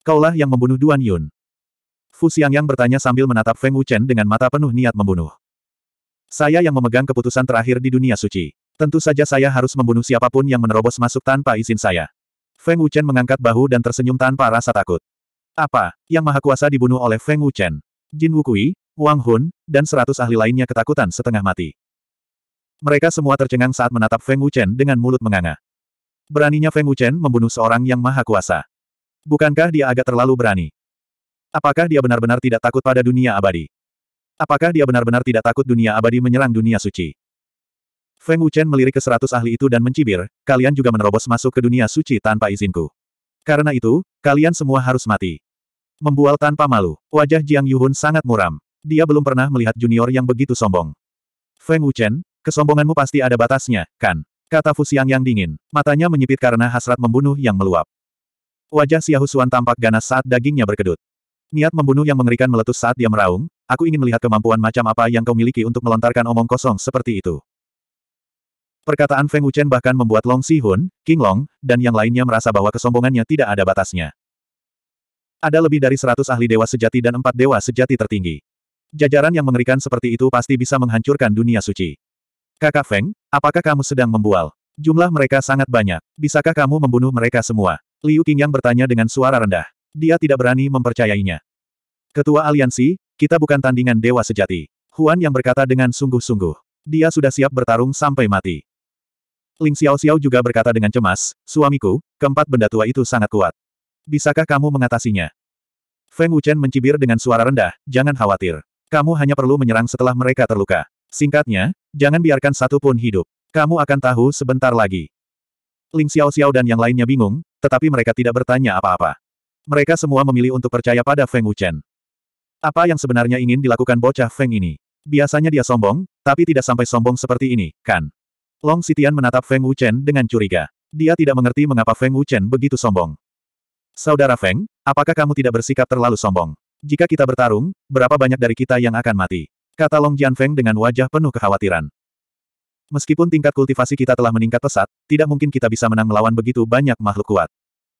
Kaulah yang membunuh Duan Yun. Fu Xiangyang bertanya sambil menatap Feng Wuchen dengan mata penuh niat membunuh. Saya yang memegang keputusan terakhir di dunia suci. Tentu saja saya harus membunuh siapapun yang menerobos masuk tanpa izin saya. Feng Wuchen mengangkat bahu dan tersenyum tanpa rasa takut. Apa, yang maha kuasa dibunuh oleh Feng Wuchen? Jin Wukui, Wang Hun, dan seratus ahli lainnya ketakutan setengah mati. Mereka semua tercengang saat menatap Feng Wuchen dengan mulut menganga. Beraninya Feng Wuchen membunuh seorang yang maha kuasa. Bukankah dia agak terlalu berani? Apakah dia benar-benar tidak takut pada dunia abadi? Apakah dia benar-benar tidak takut dunia abadi menyerang dunia suci? Feng Wuchen melirik ke seratus ahli itu dan mencibir, kalian juga menerobos masuk ke dunia suci tanpa izinku. Karena itu, kalian semua harus mati. Membual tanpa malu, wajah Jiang Yuhun sangat muram. Dia belum pernah melihat junior yang begitu sombong. Feng Wuchen, kesombonganmu pasti ada batasnya, kan? Kata Fu Xiang yang dingin, matanya menyipit karena hasrat membunuh yang meluap. Wajah Xiahu Xuan tampak ganas saat dagingnya berkedut. Niat membunuh yang mengerikan meletus saat dia meraung, aku ingin melihat kemampuan macam apa yang kau miliki untuk melontarkan omong kosong seperti itu. Perkataan Feng Wuchen bahkan membuat Long Si Hun, King Long, dan yang lainnya merasa bahwa kesombongannya tidak ada batasnya. Ada lebih dari seratus ahli dewa sejati dan empat dewa sejati tertinggi. Jajaran yang mengerikan seperti itu pasti bisa menghancurkan dunia suci. Kakak Feng, apakah kamu sedang membual? Jumlah mereka sangat banyak. Bisakah kamu membunuh mereka semua? Liu Qingyang bertanya dengan suara rendah. Dia tidak berani mempercayainya. Ketua aliansi, kita bukan tandingan dewa sejati. Huan yang berkata dengan sungguh-sungguh. Dia sudah siap bertarung sampai mati. Ling Xiao Xiao juga berkata dengan cemas, suamiku, keempat benda tua itu sangat kuat. Bisakah kamu mengatasinya? Feng Wuchen mencibir dengan suara rendah, jangan khawatir. Kamu hanya perlu menyerang setelah mereka terluka. Singkatnya, jangan biarkan satu pun hidup. Kamu akan tahu sebentar lagi. Ling Xiao Xiao dan yang lainnya bingung, tetapi mereka tidak bertanya apa-apa. Mereka semua memilih untuk percaya pada Feng Wuchen. Apa yang sebenarnya ingin dilakukan bocah Feng ini? Biasanya dia sombong, tapi tidak sampai sombong seperti ini, kan? Long Sitian menatap Feng Wuchen dengan curiga. Dia tidak mengerti mengapa Feng Wuchen begitu sombong. Saudara Feng, apakah kamu tidak bersikap terlalu sombong? Jika kita bertarung, berapa banyak dari kita yang akan mati? Kata Long Jian Feng dengan wajah penuh kekhawatiran. Meskipun tingkat kultivasi kita telah meningkat pesat, tidak mungkin kita bisa menang melawan begitu banyak makhluk kuat.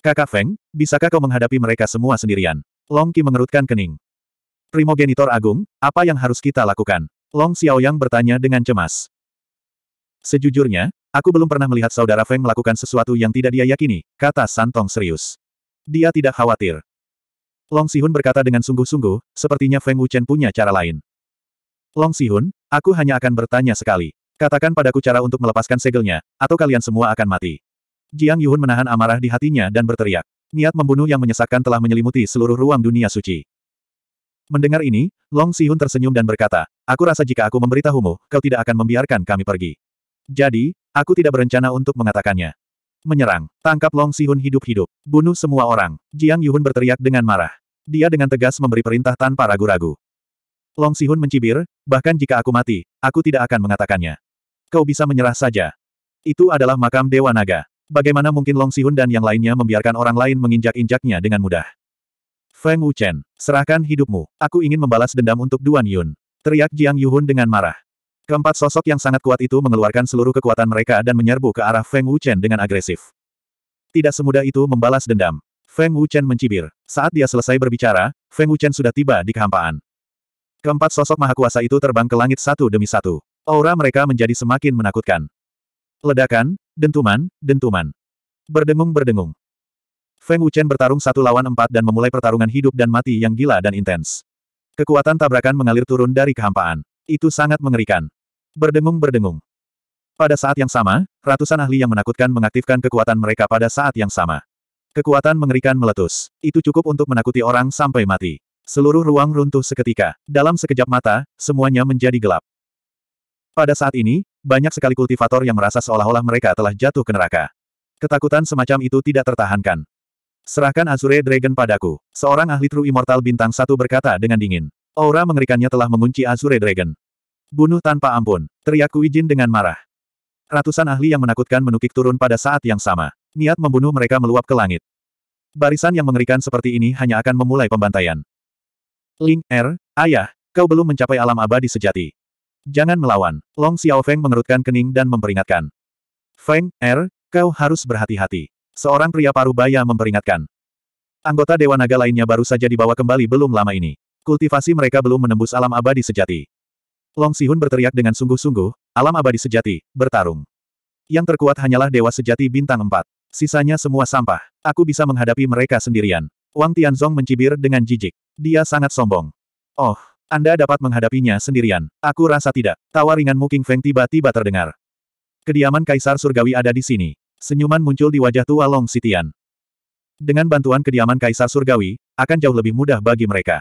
Kakak Feng, bisakah kau menghadapi mereka semua sendirian? Long Qi mengerutkan kening. Primogenitor Agung, apa yang harus kita lakukan? Long Xiaoyang bertanya dengan cemas. Sejujurnya, aku belum pernah melihat saudara Feng melakukan sesuatu yang tidak dia yakini, kata Santong serius. Dia tidak khawatir. Long Sihun berkata dengan sungguh-sungguh, sepertinya Feng Wuchen punya cara lain. Long Sihun, aku hanya akan bertanya sekali. Katakan padaku cara untuk melepaskan segelnya, atau kalian semua akan mati. Jiang Yuhun menahan amarah di hatinya dan berteriak. Niat membunuh yang menyesakkan telah menyelimuti seluruh ruang dunia suci. Mendengar ini, Long Sihun tersenyum dan berkata, Aku rasa jika aku memberitahumu, kau tidak akan membiarkan kami pergi. Jadi, aku tidak berencana untuk mengatakannya. Menyerang, tangkap Long Sihun hidup-hidup, bunuh semua orang. Jiang Yuhun berteriak dengan marah. Dia dengan tegas memberi perintah tanpa ragu-ragu. Long Sihun mencibir, bahkan jika aku mati, aku tidak akan mengatakannya. Kau bisa menyerah saja. Itu adalah makam Dewa Naga. Bagaimana mungkin Long Sihun dan yang lainnya membiarkan orang lain menginjak-injaknya dengan mudah? Feng Wuchen, serahkan hidupmu. Aku ingin membalas dendam untuk Duan Yun. Teriak Jiang Yuhun dengan marah. Keempat sosok yang sangat kuat itu mengeluarkan seluruh kekuatan mereka dan menyerbu ke arah Feng Wuchen dengan agresif. Tidak semudah itu membalas dendam. Feng Wuchen mencibir. Saat dia selesai berbicara, Feng Wuchen sudah tiba di kehampaan. Keempat sosok maha kuasa itu terbang ke langit satu demi satu. Aura mereka menjadi semakin menakutkan. Ledakan, dentuman, dentuman. Berdengung-berdengung. Feng Wuchen bertarung satu lawan empat dan memulai pertarungan hidup dan mati yang gila dan intens. Kekuatan tabrakan mengalir turun dari kehampaan. Itu sangat mengerikan. Berdengung-berdengung. Pada saat yang sama, ratusan ahli yang menakutkan mengaktifkan kekuatan mereka pada saat yang sama. Kekuatan mengerikan meletus. Itu cukup untuk menakuti orang sampai mati. Seluruh ruang runtuh seketika. Dalam sekejap mata, semuanya menjadi gelap. Pada saat ini, banyak sekali kultivator yang merasa seolah-olah mereka telah jatuh ke neraka. Ketakutan semacam itu tidak tertahankan. Serahkan Azure Dragon padaku. Seorang ahli True Immortal bintang satu berkata dengan dingin. Aura mengerikannya telah mengunci Azure Dragon. Bunuh tanpa ampun. Teriak Kuijin dengan marah. Ratusan ahli yang menakutkan menukik turun pada saat yang sama. Niat membunuh mereka meluap ke langit. Barisan yang mengerikan seperti ini hanya akan memulai pembantaian. Link R, er, ayah, kau belum mencapai alam abadi sejati. Jangan melawan. Long Xiaofeng mengerutkan kening dan memperingatkan. Feng, Er, kau harus berhati-hati. Seorang pria paruh baya memperingatkan. Anggota Dewa Naga lainnya baru saja dibawa kembali belum lama ini. Kultivasi mereka belum menembus alam abadi sejati. Long Sihun berteriak dengan sungguh-sungguh, alam abadi sejati, bertarung. Yang terkuat hanyalah Dewa Sejati Bintang Empat. Sisanya semua sampah. Aku bisa menghadapi mereka sendirian. Wang Tianzong mencibir dengan jijik. Dia sangat sombong. Oh, anda dapat menghadapinya sendirian. Aku rasa tidak. Tawa ringan King Feng tiba-tiba terdengar. Kediaman Kaisar Surgawi ada di sini. Senyuman muncul di wajah tua Long Sitian. Dengan bantuan kediaman Kaisar Surgawi, akan jauh lebih mudah bagi mereka.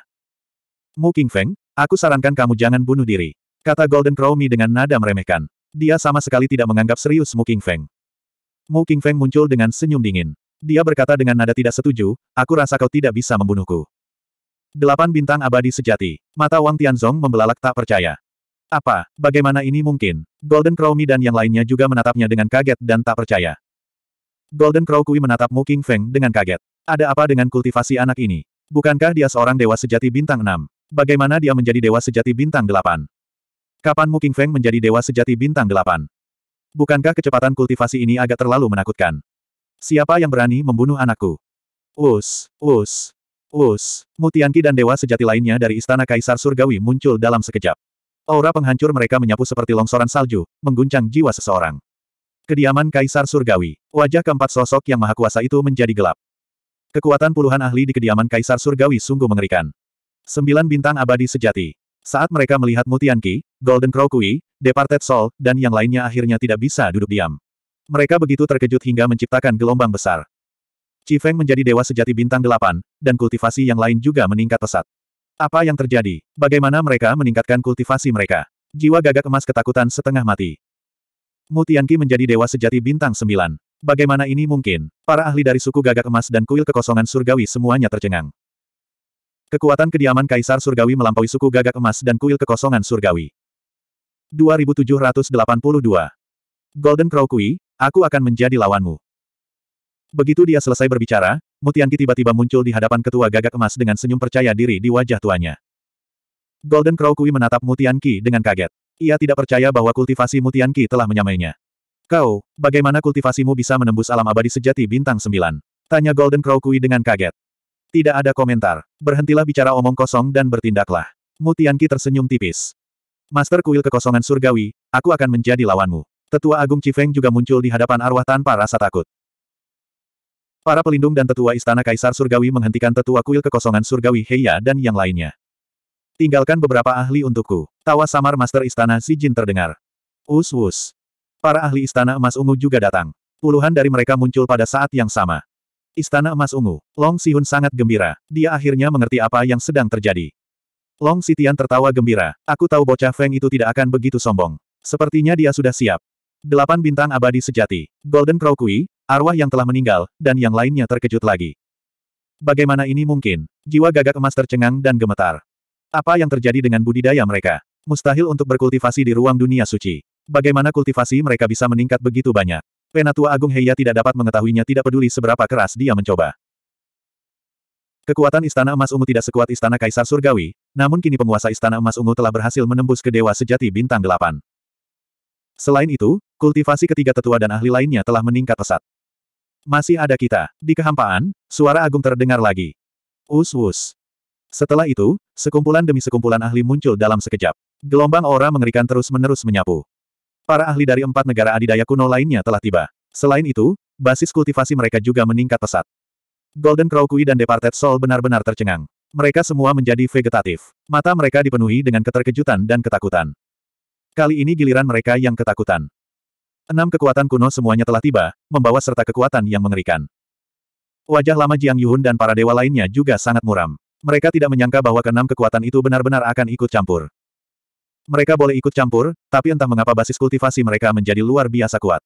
Mu Feng, aku sarankan kamu jangan bunuh diri. Kata Golden Crow Mi dengan nada meremehkan. Dia sama sekali tidak menganggap serius Mu Feng. Mu Feng muncul dengan senyum dingin. Dia berkata dengan nada tidak setuju, aku rasa kau tidak bisa membunuhku. Delapan bintang abadi sejati. Mata Wang Tianzong membelalak tak percaya. Apa? Bagaimana ini mungkin? Golden Crow Mi dan yang lainnya juga menatapnya dengan kaget dan tak percaya. Golden Crow Kui menatap Mu King Feng dengan kaget. Ada apa dengan kultivasi anak ini? Bukankah dia seorang dewa sejati bintang enam? Bagaimana dia menjadi dewa sejati bintang delapan? Kapan Mu King Feng menjadi dewa sejati bintang delapan? Bukankah kecepatan kultivasi ini agak terlalu menakutkan? Siapa yang berani membunuh anakku? Us, us. Us, Mutianki dan dewa sejati lainnya dari Istana Kaisar Surgawi muncul dalam sekejap. Aura penghancur mereka menyapu seperti longsoran salju, mengguncang jiwa seseorang. Kediaman Kaisar Surgawi, wajah keempat sosok yang maha kuasa itu menjadi gelap. Kekuatan puluhan ahli di kediaman Kaisar Surgawi sungguh mengerikan. Sembilan bintang abadi sejati. Saat mereka melihat Mutianki, Golden Crow Kui, Departed Soul, dan yang lainnya akhirnya tidak bisa duduk diam. Mereka begitu terkejut hingga menciptakan gelombang besar. Qi Feng menjadi dewa sejati bintang delapan, dan kultivasi yang lain juga meningkat pesat. Apa yang terjadi? Bagaimana mereka meningkatkan kultivasi mereka? Jiwa gagak emas ketakutan setengah mati. Mutianki menjadi dewa sejati bintang sembilan. Bagaimana ini mungkin? Para ahli dari suku gagak emas dan kuil kekosongan surgawi semuanya tercengang. Kekuatan kediaman Kaisar Surgawi melampaui suku gagak emas dan kuil kekosongan surgawi. 2782. Golden Crow Kui, aku akan menjadi lawanmu. Begitu dia selesai berbicara, Mutianki tiba-tiba muncul di hadapan ketua gagak emas dengan senyum percaya diri di wajah tuanya. Golden Crow Kui menatap Mutianki dengan kaget. Ia tidak percaya bahwa kultivasi Mutianki telah menyamainya. Kau, bagaimana kultivasimu bisa menembus alam abadi sejati bintang sembilan? Tanya Golden Crow Kui dengan kaget. Tidak ada komentar. Berhentilah bicara omong kosong dan bertindaklah. Mutianki tersenyum tipis. Master Kuil Kekosongan Surgawi, aku akan menjadi lawanmu. Tetua Agung Cifeng juga muncul di hadapan arwah tanpa rasa takut. Para pelindung dan tetua istana kaisar surgawi menghentikan tetua kuil kekosongan surgawi Heya dan yang lainnya. Tinggalkan beberapa ahli untukku. Tawa samar master istana Si Jin terdengar. Us us. Para ahli istana emas ungu juga datang. Puluhan dari mereka muncul pada saat yang sama. Istana emas ungu. Long Sihun sangat gembira. Dia akhirnya mengerti apa yang sedang terjadi. Long Sitian tertawa gembira. Aku tahu bocah Feng itu tidak akan begitu sombong. Sepertinya dia sudah siap. Delapan bintang abadi sejati. Golden Crow Kui, arwah yang telah meninggal, dan yang lainnya terkejut lagi. Bagaimana ini mungkin? Jiwa gagak emas tercengang dan gemetar. Apa yang terjadi dengan budidaya mereka? Mustahil untuk berkultivasi di ruang dunia suci. Bagaimana kultivasi mereka bisa meningkat begitu banyak? Penatua Agung Heia tidak dapat mengetahuinya tidak peduli seberapa keras dia mencoba. Kekuatan Istana Emas Ungu tidak sekuat Istana Kaisar Surgawi, namun kini penguasa Istana Emas Ungu telah berhasil menembus ke Dewa Sejati Bintang Delapan. Selain itu, kultivasi ketiga tetua dan ahli lainnya telah meningkat pesat. Masih ada kita. Di kehampaan, suara agung terdengar lagi. Us-us. Setelah itu, sekumpulan demi sekumpulan ahli muncul dalam sekejap. Gelombang aura mengerikan terus-menerus menyapu. Para ahli dari empat negara adidaya kuno lainnya telah tiba. Selain itu, basis kultivasi mereka juga meningkat pesat. Golden Crow Kui dan Departed Soul benar-benar tercengang. Mereka semua menjadi vegetatif. Mata mereka dipenuhi dengan keterkejutan dan ketakutan. Kali ini giliran mereka yang ketakutan. Enam kekuatan kuno semuanya telah tiba, membawa serta kekuatan yang mengerikan. Wajah lama Jiang Yuhun dan para dewa lainnya juga sangat muram. Mereka tidak menyangka bahwa keenam kekuatan itu benar-benar akan ikut campur. Mereka boleh ikut campur, tapi entah mengapa basis kultivasi mereka menjadi luar biasa kuat.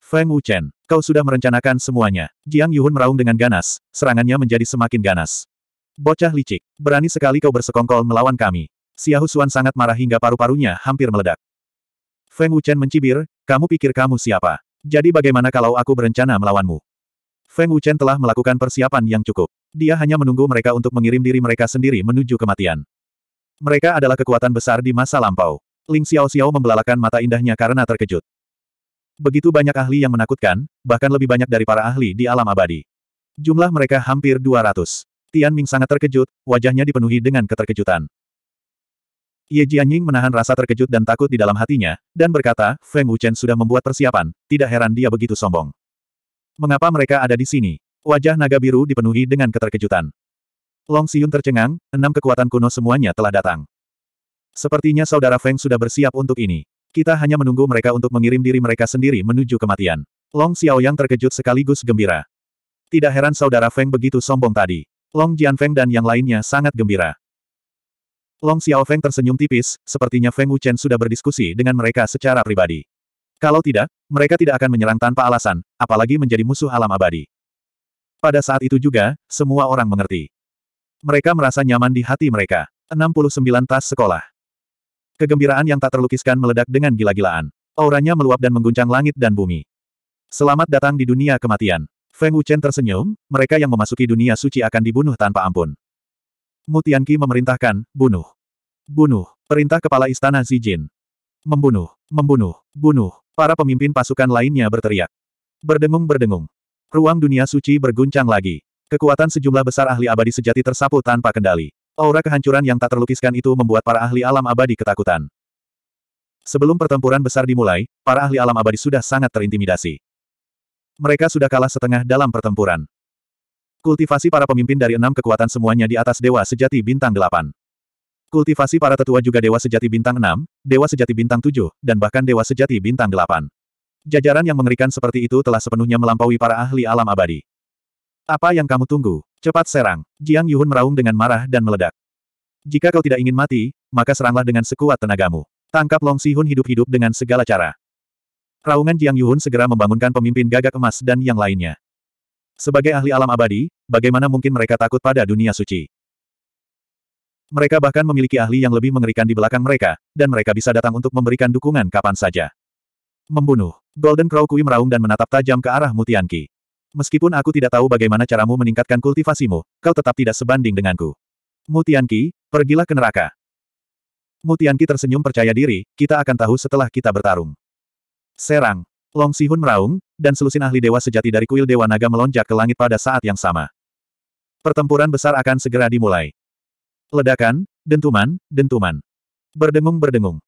Feng Wuchen, kau sudah merencanakan semuanya. Jiang Yuhun meraung dengan ganas, serangannya menjadi semakin ganas. Bocah licik, berani sekali kau bersekongkol melawan kami. Xiahu Xuan sangat marah hingga paru-parunya hampir meledak. Feng Wuchen mencibir, kamu pikir kamu siapa? Jadi bagaimana kalau aku berencana melawanmu? Feng Wuchen telah melakukan persiapan yang cukup. Dia hanya menunggu mereka untuk mengirim diri mereka sendiri menuju kematian. Mereka adalah kekuatan besar di masa lampau. Ling Xiao Xiao membelalakan mata indahnya karena terkejut. Begitu banyak ahli yang menakutkan, bahkan lebih banyak dari para ahli di alam abadi. Jumlah mereka hampir 200. Tian Ming sangat terkejut, wajahnya dipenuhi dengan keterkejutan. Ye Jianying menahan rasa terkejut dan takut di dalam hatinya, dan berkata, Feng Wuchen sudah membuat persiapan, tidak heran dia begitu sombong. Mengapa mereka ada di sini? Wajah naga biru dipenuhi dengan keterkejutan. Long Siyun tercengang, enam kekuatan kuno semuanya telah datang. Sepertinya saudara Feng sudah bersiap untuk ini. Kita hanya menunggu mereka untuk mengirim diri mereka sendiri menuju kematian. Long Xiaoyang terkejut sekaligus gembira. Tidak heran saudara Feng begitu sombong tadi. Long Jianfeng dan yang lainnya sangat gembira. Long Xiao Feng tersenyum tipis, sepertinya Feng Wuchen sudah berdiskusi dengan mereka secara pribadi. Kalau tidak, mereka tidak akan menyerang tanpa alasan, apalagi menjadi musuh alam abadi. Pada saat itu juga, semua orang mengerti. Mereka merasa nyaman di hati mereka. 69 tas sekolah. Kegembiraan yang tak terlukiskan meledak dengan gila-gilaan. Auranya meluap dan mengguncang langit dan bumi. Selamat datang di dunia kematian. Feng Wuchen tersenyum, mereka yang memasuki dunia suci akan dibunuh tanpa ampun. Mutianki memerintahkan, bunuh. Bunuh. Perintah Kepala Istana Zijin. Membunuh. Membunuh. Bunuh. Para pemimpin pasukan lainnya berteriak. Berdengung-berdengung. Ruang dunia suci berguncang lagi. Kekuatan sejumlah besar ahli abadi sejati tersapu tanpa kendali. Aura kehancuran yang tak terlukiskan itu membuat para ahli alam abadi ketakutan. Sebelum pertempuran besar dimulai, para ahli alam abadi sudah sangat terintimidasi. Mereka sudah kalah setengah dalam pertempuran. Kultivasi para pemimpin dari enam kekuatan semuanya di atas Dewa Sejati Bintang 8. Kultivasi para tetua juga Dewa Sejati Bintang 6, Dewa Sejati Bintang 7, dan bahkan Dewa Sejati Bintang 8. Jajaran yang mengerikan seperti itu telah sepenuhnya melampaui para ahli alam abadi. Apa yang kamu tunggu? Cepat serang. Jiang Yuhun meraung dengan marah dan meledak. Jika kau tidak ingin mati, maka seranglah dengan sekuat tenagamu. Tangkap Long Sihun hidup-hidup dengan segala cara. Raungan Jiang Yuhun segera membangunkan pemimpin gagak emas dan yang lainnya. Sebagai ahli alam abadi, bagaimana mungkin mereka takut pada dunia suci? Mereka bahkan memiliki ahli yang lebih mengerikan di belakang mereka, dan mereka bisa datang untuk memberikan dukungan kapan saja. Membunuh. Golden Crow Kui meraung dan menatap tajam ke arah Mutianki. Meskipun aku tidak tahu bagaimana caramu meningkatkan kultivasimu, kau tetap tidak sebanding denganku. Mutianki, pergilah ke neraka. Mutianki tersenyum percaya diri, kita akan tahu setelah kita bertarung. Serang. Long Sihun meraung, dan selusin ahli dewa sejati dari kuil Dewa Naga melonjak ke langit pada saat yang sama. Pertempuran besar akan segera dimulai. Ledakan, dentuman, dentuman. Berdengung-berdengung.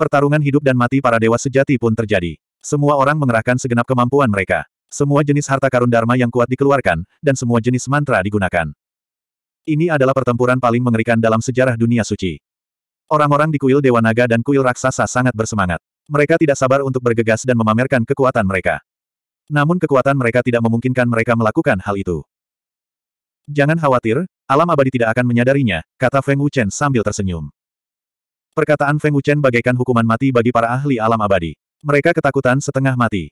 Pertarungan hidup dan mati para dewa sejati pun terjadi. Semua orang mengerahkan segenap kemampuan mereka. Semua jenis harta karun dharma yang kuat dikeluarkan, dan semua jenis mantra digunakan. Ini adalah pertempuran paling mengerikan dalam sejarah dunia suci. Orang-orang di kuil Dewa Naga dan kuil Raksasa sangat bersemangat. Mereka tidak sabar untuk bergegas dan memamerkan kekuatan mereka. Namun kekuatan mereka tidak memungkinkan mereka melakukan hal itu. Jangan khawatir, alam abadi tidak akan menyadarinya, kata Feng Wuchen sambil tersenyum. Perkataan Feng Wuchen bagaikan hukuman mati bagi para ahli alam abadi. Mereka ketakutan setengah mati.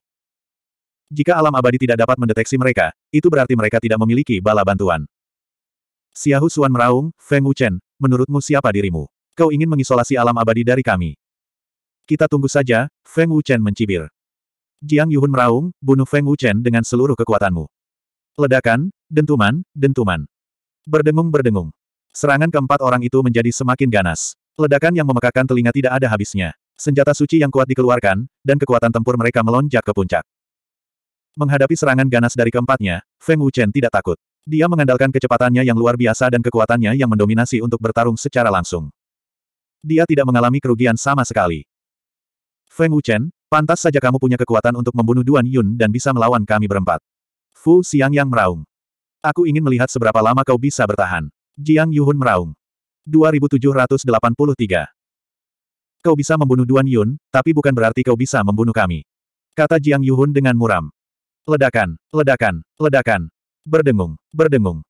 Jika alam abadi tidak dapat mendeteksi mereka, itu berarti mereka tidak memiliki bala bantuan. Xiahu Xuan meraung, Feng Wuchen, menurutmu siapa dirimu? Kau ingin mengisolasi alam abadi dari kami. Kita tunggu saja, Feng Wuchen mencibir. Jiang Yuhun meraung, bunuh Feng Wuchen dengan seluruh kekuatanmu. Ledakan, dentuman, dentuman. Berdengung-berdengung. Serangan keempat orang itu menjadi semakin ganas. Ledakan yang memekakan telinga tidak ada habisnya. Senjata suci yang kuat dikeluarkan, dan kekuatan tempur mereka melonjak ke puncak. Menghadapi serangan ganas dari keempatnya, Feng Wuchen tidak takut. Dia mengandalkan kecepatannya yang luar biasa dan kekuatannya yang mendominasi untuk bertarung secara langsung. Dia tidak mengalami kerugian sama sekali. Feng Wuchen, pantas saja kamu punya kekuatan untuk membunuh Duan Yun dan bisa melawan kami berempat. Fu Xiang yang meraung. Aku ingin melihat seberapa lama kau bisa bertahan. Jiang Yuhun meraung. 2783. Kau bisa membunuh Duan Yun, tapi bukan berarti kau bisa membunuh kami. Kata Jiang Yuhun dengan muram. Ledakan, ledakan, ledakan. Berdengung, berdengung.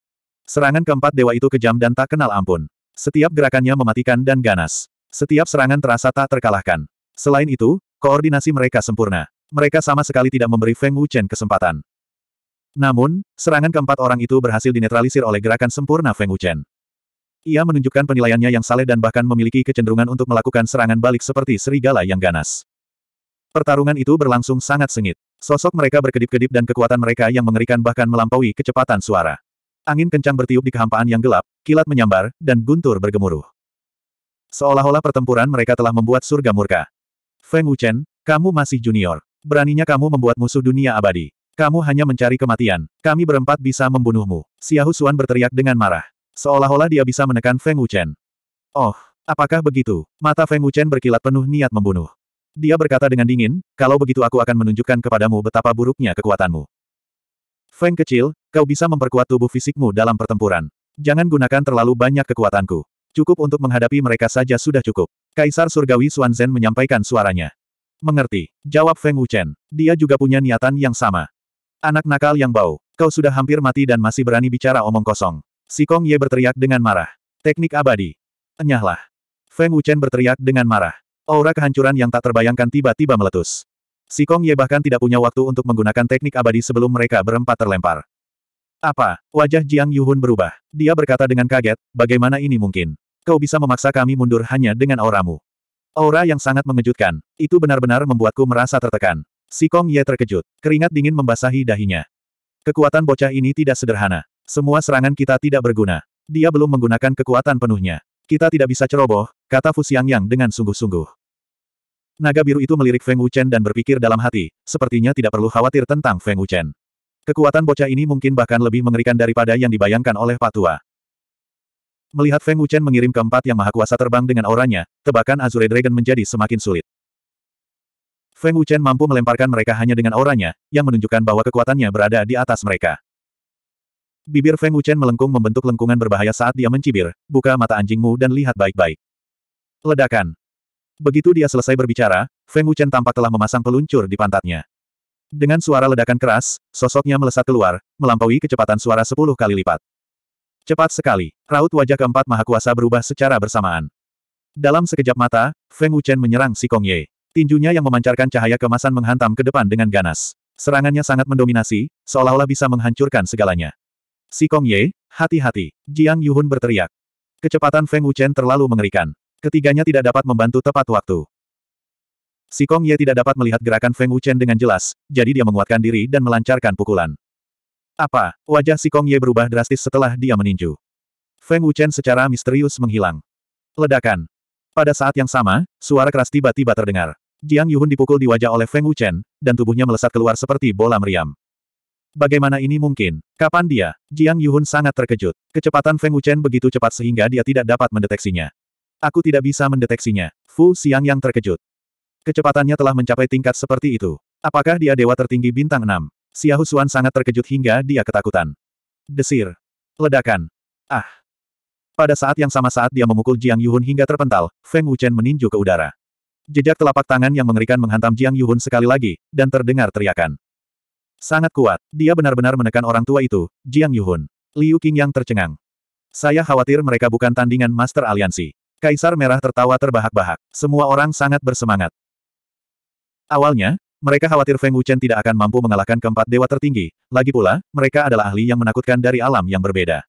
Serangan keempat dewa itu kejam dan tak kenal ampun. Setiap gerakannya mematikan dan ganas. Setiap serangan terasa tak terkalahkan. Selain itu, koordinasi mereka sempurna. Mereka sama sekali tidak memberi Feng Wuchen kesempatan. Namun, serangan keempat orang itu berhasil dinetralisir oleh gerakan sempurna Feng Wuchen. Ia menunjukkan penilaiannya yang saleh dan bahkan memiliki kecenderungan untuk melakukan serangan balik seperti serigala yang ganas. Pertarungan itu berlangsung sangat sengit. Sosok mereka berkedip-kedip dan kekuatan mereka yang mengerikan bahkan melampaui kecepatan suara. Angin kencang bertiup di kehampaan yang gelap, kilat menyambar, dan guntur bergemuruh. Seolah-olah pertempuran mereka telah membuat surga murka. Feng Wuchen, kamu masih junior. Beraninya kamu membuat musuh dunia abadi. Kamu hanya mencari kematian. Kami berempat bisa membunuhmu. Xiahu Xuan berteriak dengan marah. Seolah-olah dia bisa menekan Feng Wuchen. Oh, apakah begitu? Mata Feng Wuchen berkilat penuh niat membunuh. Dia berkata dengan dingin, kalau begitu aku akan menunjukkan kepadamu betapa buruknya kekuatanmu. Feng kecil, kau bisa memperkuat tubuh fisikmu dalam pertempuran. Jangan gunakan terlalu banyak kekuatanku. Cukup untuk menghadapi mereka saja sudah cukup. Kaisar Surgawi Xuanzhen menyampaikan suaranya. Mengerti, jawab Feng Wuchen. Dia juga punya niatan yang sama. Anak nakal yang bau, kau sudah hampir mati dan masih berani bicara omong kosong. Si Kong Ye berteriak dengan marah. Teknik abadi. Enyahlah. Feng Wuchen berteriak dengan marah. Aura kehancuran yang tak terbayangkan tiba-tiba meletus. Si Kong Ye bahkan tidak punya waktu untuk menggunakan teknik abadi sebelum mereka berempat terlempar. Apa? Wajah Jiang Yuhun berubah. Dia berkata dengan kaget, bagaimana ini mungkin? Kau bisa memaksa kami mundur hanya dengan auramu. Aura yang sangat mengejutkan. Itu benar-benar membuatku merasa tertekan. Si Kong Ye terkejut. Keringat dingin membasahi dahinya. Kekuatan bocah ini tidak sederhana. Semua serangan kita tidak berguna. Dia belum menggunakan kekuatan penuhnya. Kita tidak bisa ceroboh, kata Fu Yang dengan sungguh-sungguh. Naga biru itu melirik Feng Wuchen dan berpikir dalam hati, sepertinya tidak perlu khawatir tentang Feng Wuchen. Kekuatan bocah ini mungkin bahkan lebih mengerikan daripada yang dibayangkan oleh Pak Tua. Melihat Feng Wuchen mengirim keempat yang maha kuasa terbang dengan auranya, tebakan Azure Dragon menjadi semakin sulit. Feng Wuchen mampu melemparkan mereka hanya dengan auranya, yang menunjukkan bahwa kekuatannya berada di atas mereka. Bibir Feng Wuchen melengkung membentuk lengkungan berbahaya saat dia mencibir, buka mata anjingmu dan lihat baik-baik. Ledakan. Begitu dia selesai berbicara, Feng Wuchen tampak telah memasang peluncur di pantatnya. Dengan suara ledakan keras, sosoknya melesat keluar, melampaui kecepatan suara sepuluh kali lipat. Cepat sekali, raut wajah keempat mahakuasa berubah secara bersamaan. Dalam sekejap mata, Feng Wuchen menyerang si Kong Ye. Tinjunya yang memancarkan cahaya kemasan menghantam ke depan dengan ganas. Serangannya sangat mendominasi, seolah-olah bisa menghancurkan segalanya. Si Kong Ye, hati-hati, Jiang Yuhun berteriak. Kecepatan Feng Wuchen terlalu mengerikan. Ketiganya tidak dapat membantu tepat waktu. Si Kong Ye tidak dapat melihat gerakan Feng Wuchen dengan jelas, jadi dia menguatkan diri dan melancarkan pukulan. Apa? Wajah si Kong Ye berubah drastis setelah dia meninju. Feng Wuchen secara misterius menghilang. Ledakan. Pada saat yang sama, suara keras tiba-tiba terdengar. Jiang Yuhun dipukul di wajah oleh Feng Wuchen, dan tubuhnya melesat keluar seperti bola meriam. Bagaimana ini mungkin? Kapan dia? Jiang Yuhun sangat terkejut. Kecepatan Feng Wuchen begitu cepat sehingga dia tidak dapat mendeteksinya. Aku tidak bisa mendeteksinya. Fu Xiang yang terkejut. Kecepatannya telah mencapai tingkat seperti itu. Apakah dia dewa tertinggi bintang 6? Xiahu Xuan sangat terkejut hingga dia ketakutan. Desir. Ledakan. Ah. Pada saat yang sama saat dia memukul Jiang Yuhun hingga terpental, Feng Wuchen meninju ke udara. Jejak telapak tangan yang mengerikan menghantam Jiang Yuhun sekali lagi, dan terdengar teriakan. Sangat kuat, dia benar-benar menekan orang tua itu, Jiang Yuhun. Liu yang tercengang. Saya khawatir mereka bukan tandingan Master Aliansi. Kaisar Merah tertawa terbahak-bahak. Semua orang sangat bersemangat. Awalnya, mereka khawatir Feng Wuchen tidak akan mampu mengalahkan keempat dewa tertinggi, lagi pula, mereka adalah ahli yang menakutkan dari alam yang berbeda.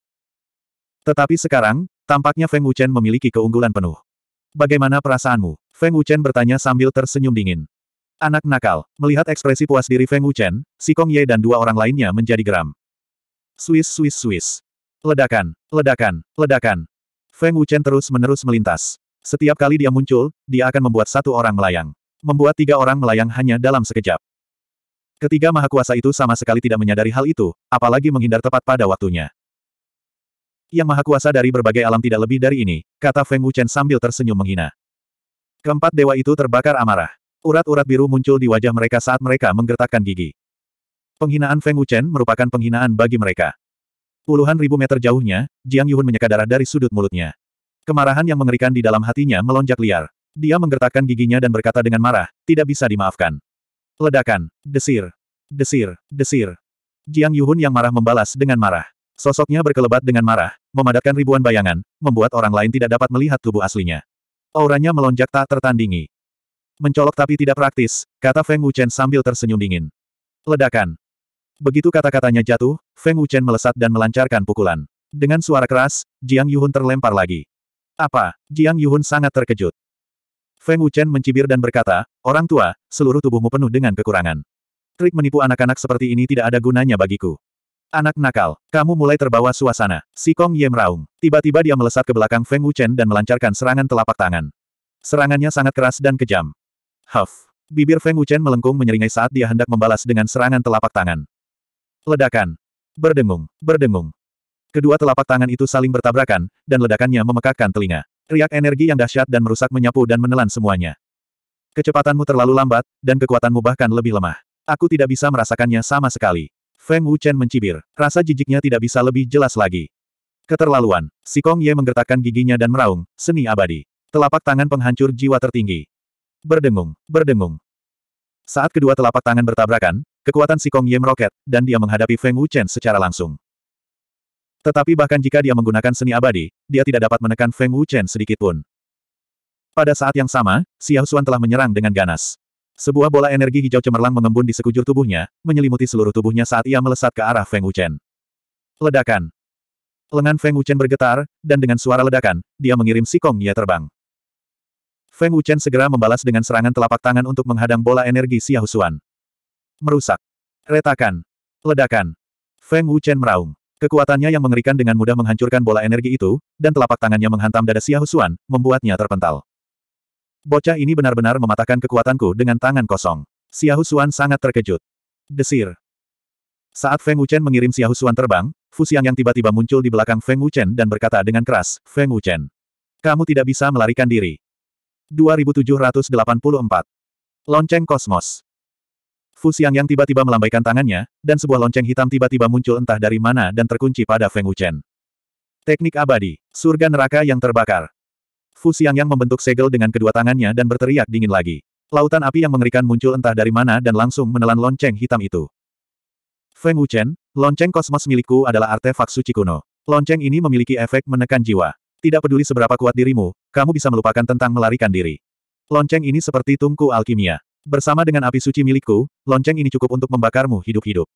Tetapi sekarang, tampaknya Feng Wuchen memiliki keunggulan penuh. Bagaimana perasaanmu? Feng Wuchen bertanya sambil tersenyum dingin. Anak nakal, melihat ekspresi puas diri Feng Wuchen, si Kong Ye dan dua orang lainnya menjadi geram. Swiss, Swiss, Swiss. Ledakan, ledakan, ledakan. Feng Wuchen terus-menerus melintas. Setiap kali dia muncul, dia akan membuat satu orang melayang. Membuat tiga orang melayang hanya dalam sekejap. Ketiga mahakuasa itu sama sekali tidak menyadari hal itu, apalagi menghindar tepat pada waktunya. Yang mahakuasa dari berbagai alam tidak lebih dari ini, kata Feng Wuchen sambil tersenyum menghina. Keempat dewa itu terbakar amarah. Urat-urat biru muncul di wajah mereka saat mereka menggertakkan gigi. Penghinaan Feng Wuchen merupakan penghinaan bagi mereka. Puluhan ribu meter jauhnya, Jiang Yuhun menyeka darah dari sudut mulutnya. Kemarahan yang mengerikan di dalam hatinya melonjak liar. Dia menggertakkan giginya dan berkata dengan marah, tidak bisa dimaafkan. Ledakan, desir, desir, desir. Jiang Yuhun yang marah membalas dengan marah. Sosoknya berkelebat dengan marah, memadatkan ribuan bayangan, membuat orang lain tidak dapat melihat tubuh aslinya. Auranya melonjak tak tertandingi. Mencolok tapi tidak praktis, kata Feng Wuchen sambil tersenyum dingin. Ledakan. Begitu kata-katanya jatuh, Feng Wuchen melesat dan melancarkan pukulan. Dengan suara keras, Jiang Yuhun terlempar lagi. Apa? Jiang Yuhun sangat terkejut. Feng Wuchen mencibir dan berkata, Orang tua, seluruh tubuhmu penuh dengan kekurangan. Trik menipu anak-anak seperti ini tidak ada gunanya bagiku. Anak nakal, kamu mulai terbawa suasana. Si Kong Ye meraung. Tiba-tiba dia melesat ke belakang Feng Wuchen dan melancarkan serangan telapak tangan. Serangannya sangat keras dan kejam. Huff. Bibir Feng Wuchen melengkung menyeringai saat dia hendak membalas dengan serangan telapak tangan. Ledakan. Berdengung, berdengung. Kedua telapak tangan itu saling bertabrakan, dan ledakannya memekakkan telinga. Riak energi yang dahsyat dan merusak menyapu dan menelan semuanya. Kecepatanmu terlalu lambat, dan kekuatanmu bahkan lebih lemah. Aku tidak bisa merasakannya sama sekali. Feng Wuchen mencibir. Rasa jijiknya tidak bisa lebih jelas lagi. Keterlaluan. Si Kong Ye menggertakkan giginya dan meraung, seni abadi. Telapak tangan penghancur jiwa tertinggi. Berdengung, berdengung. Saat kedua telapak tangan bertabrakan, kekuatan si Kong Ye meroket, dan dia menghadapi Feng Wuchen secara langsung. Tetapi bahkan jika dia menggunakan seni abadi, dia tidak dapat menekan Feng Wuchen sedikitpun. Pada saat yang sama, Xiao Xuan telah menyerang dengan ganas. Sebuah bola energi hijau cemerlang mengembun di sekujur tubuhnya, menyelimuti seluruh tubuhnya saat ia melesat ke arah Feng Wuchen. Ledakan. Lengan Feng Wuchen bergetar, dan dengan suara ledakan, dia mengirim si Kong Ye terbang. Feng Wuchen segera membalas dengan serangan telapak tangan untuk menghadang bola energi Xiao Xuan. Merusak. Retakan. Ledakan. Feng Wuchen meraung. Kekuatannya yang mengerikan dengan mudah menghancurkan bola energi itu, dan telapak tangannya menghantam dada Xia membuatnya terpental. Bocah ini benar-benar mematahkan kekuatanku dengan tangan kosong. Xia sangat terkejut. Desir. Saat Feng Wuchen mengirim Xia terbang, Fusiang yang tiba-tiba muncul di belakang Feng Wuchen dan berkata dengan keras, Feng Wuchen. Kamu tidak bisa melarikan diri. 2784. Lonceng Kosmos. Fu Xiang yang tiba-tiba melambaikan tangannya, dan sebuah lonceng hitam tiba-tiba muncul entah dari mana dan terkunci pada Feng Wuchen. Teknik abadi, surga neraka yang terbakar. Fu Xiang yang membentuk segel dengan kedua tangannya dan berteriak dingin lagi. Lautan api yang mengerikan muncul entah dari mana dan langsung menelan lonceng hitam itu. Feng Wuchen, lonceng kosmos milikku adalah artefak suci kuno. Lonceng ini memiliki efek menekan jiwa. Tidak peduli seberapa kuat dirimu, kamu bisa melupakan tentang melarikan diri. Lonceng ini seperti tungku alkimia. Bersama dengan api suci milikku, lonceng ini cukup untuk membakarmu hidup-hidup.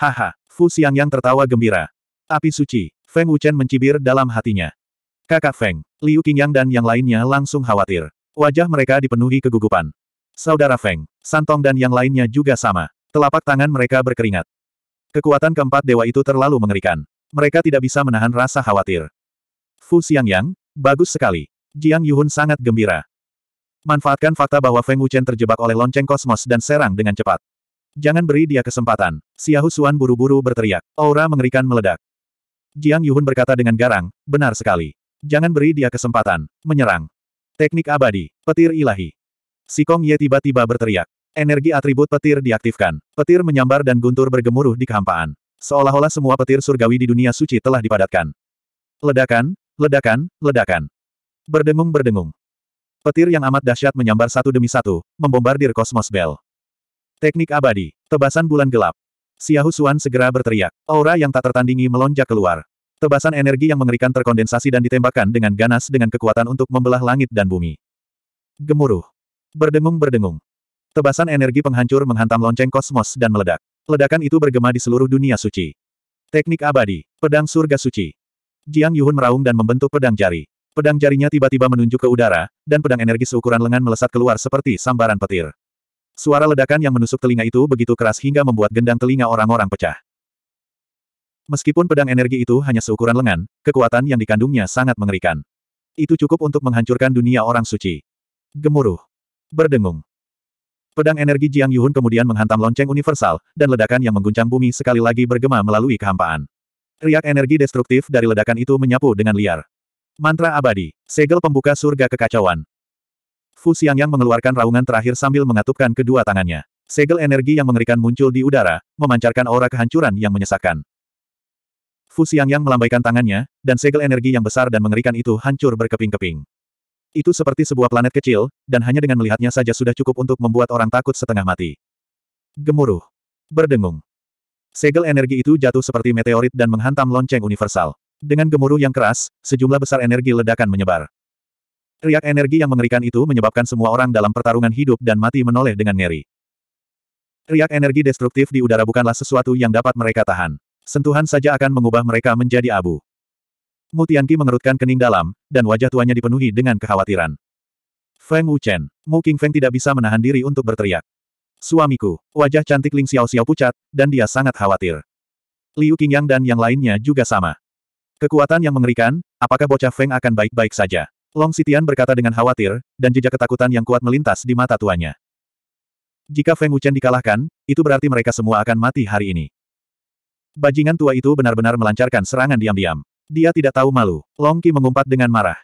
Haha, Fu Xiang yang tertawa gembira. Api suci, Feng Wuchen mencibir dalam hatinya. Kakak Feng, Liu Qingyang dan yang lainnya langsung khawatir. Wajah mereka dipenuhi kegugupan. Saudara Feng, Santong dan yang lainnya juga sama. Telapak tangan mereka berkeringat. Kekuatan keempat dewa itu terlalu mengerikan. Mereka tidak bisa menahan rasa khawatir. Fu Xiangyang, bagus sekali. Jiang Yuhun sangat gembira. Manfaatkan fakta bahwa Feng Wuchen terjebak oleh lonceng kosmos dan serang dengan cepat. Jangan beri dia kesempatan. Xiahu Xuan buru-buru berteriak. Aura mengerikan meledak. Jiang Yuhun berkata dengan garang, benar sekali. Jangan beri dia kesempatan. Menyerang. Teknik abadi. Petir ilahi. Si Kong Ye tiba-tiba berteriak. Energi atribut petir diaktifkan. Petir menyambar dan guntur bergemuruh di kehampaan. Seolah-olah semua petir surgawi di dunia suci telah dipadatkan. Ledakan, ledakan, ledakan. Berdengung-berdengung. Petir yang amat dahsyat menyambar satu demi satu, membombardir kosmos bel. Teknik abadi, tebasan bulan gelap. Xiahu Xuan segera berteriak. Aura yang tak tertandingi melonjak keluar. Tebasan energi yang mengerikan terkondensasi dan ditembakkan dengan ganas dengan kekuatan untuk membelah langit dan bumi. Gemuruh. Berdengung-berdengung. Tebasan energi penghancur menghantam lonceng kosmos dan meledak. Ledakan itu bergema di seluruh dunia suci. Teknik abadi, pedang surga suci. Jiang Yuhun meraung dan membentuk pedang jari. Pedang jarinya tiba-tiba menunjuk ke udara, dan pedang energi seukuran lengan melesat keluar seperti sambaran petir. Suara ledakan yang menusuk telinga itu begitu keras hingga membuat gendang telinga orang-orang pecah. Meskipun pedang energi itu hanya seukuran lengan, kekuatan yang dikandungnya sangat mengerikan. Itu cukup untuk menghancurkan dunia orang suci. Gemuruh. Berdengung. Pedang energi Jiang Yuhun kemudian menghantam lonceng universal, dan ledakan yang mengguncang bumi sekali lagi bergema melalui kehampaan. Riak energi destruktif dari ledakan itu menyapu dengan liar. Mantra abadi, segel pembuka surga kekacauan. Fu Xiangyang mengeluarkan raungan terakhir sambil mengatupkan kedua tangannya. Segel energi yang mengerikan muncul di udara, memancarkan aura kehancuran yang menyesakkan. Fu Xiangyang melambaikan tangannya, dan segel energi yang besar dan mengerikan itu hancur berkeping-keping. Itu seperti sebuah planet kecil, dan hanya dengan melihatnya saja sudah cukup untuk membuat orang takut setengah mati. Gemuruh. Berdengung. Segel energi itu jatuh seperti meteorit dan menghantam lonceng universal. Dengan gemuruh yang keras, sejumlah besar energi ledakan menyebar. Riak energi yang mengerikan itu menyebabkan semua orang dalam pertarungan hidup dan mati menoleh dengan ngeri. Riak energi destruktif di udara bukanlah sesuatu yang dapat mereka tahan. Sentuhan saja akan mengubah mereka menjadi abu. Mutianki mengerutkan kening dalam, dan wajah tuanya dipenuhi dengan kekhawatiran. Feng Wuchen, Mu King Feng tidak bisa menahan diri untuk berteriak. Suamiku, wajah cantik Ling Xiao Xiao pucat, dan dia sangat khawatir. Liu Qingyang dan yang lainnya juga sama. Kekuatan yang mengerikan, apakah bocah Feng akan baik-baik saja? Long Sitian berkata dengan khawatir, dan jejak ketakutan yang kuat melintas di mata tuanya. Jika Feng Wuchen dikalahkan, itu berarti mereka semua akan mati hari ini. Bajingan tua itu benar-benar melancarkan serangan diam-diam. Dia tidak tahu malu. Long Qi mengumpat dengan marah.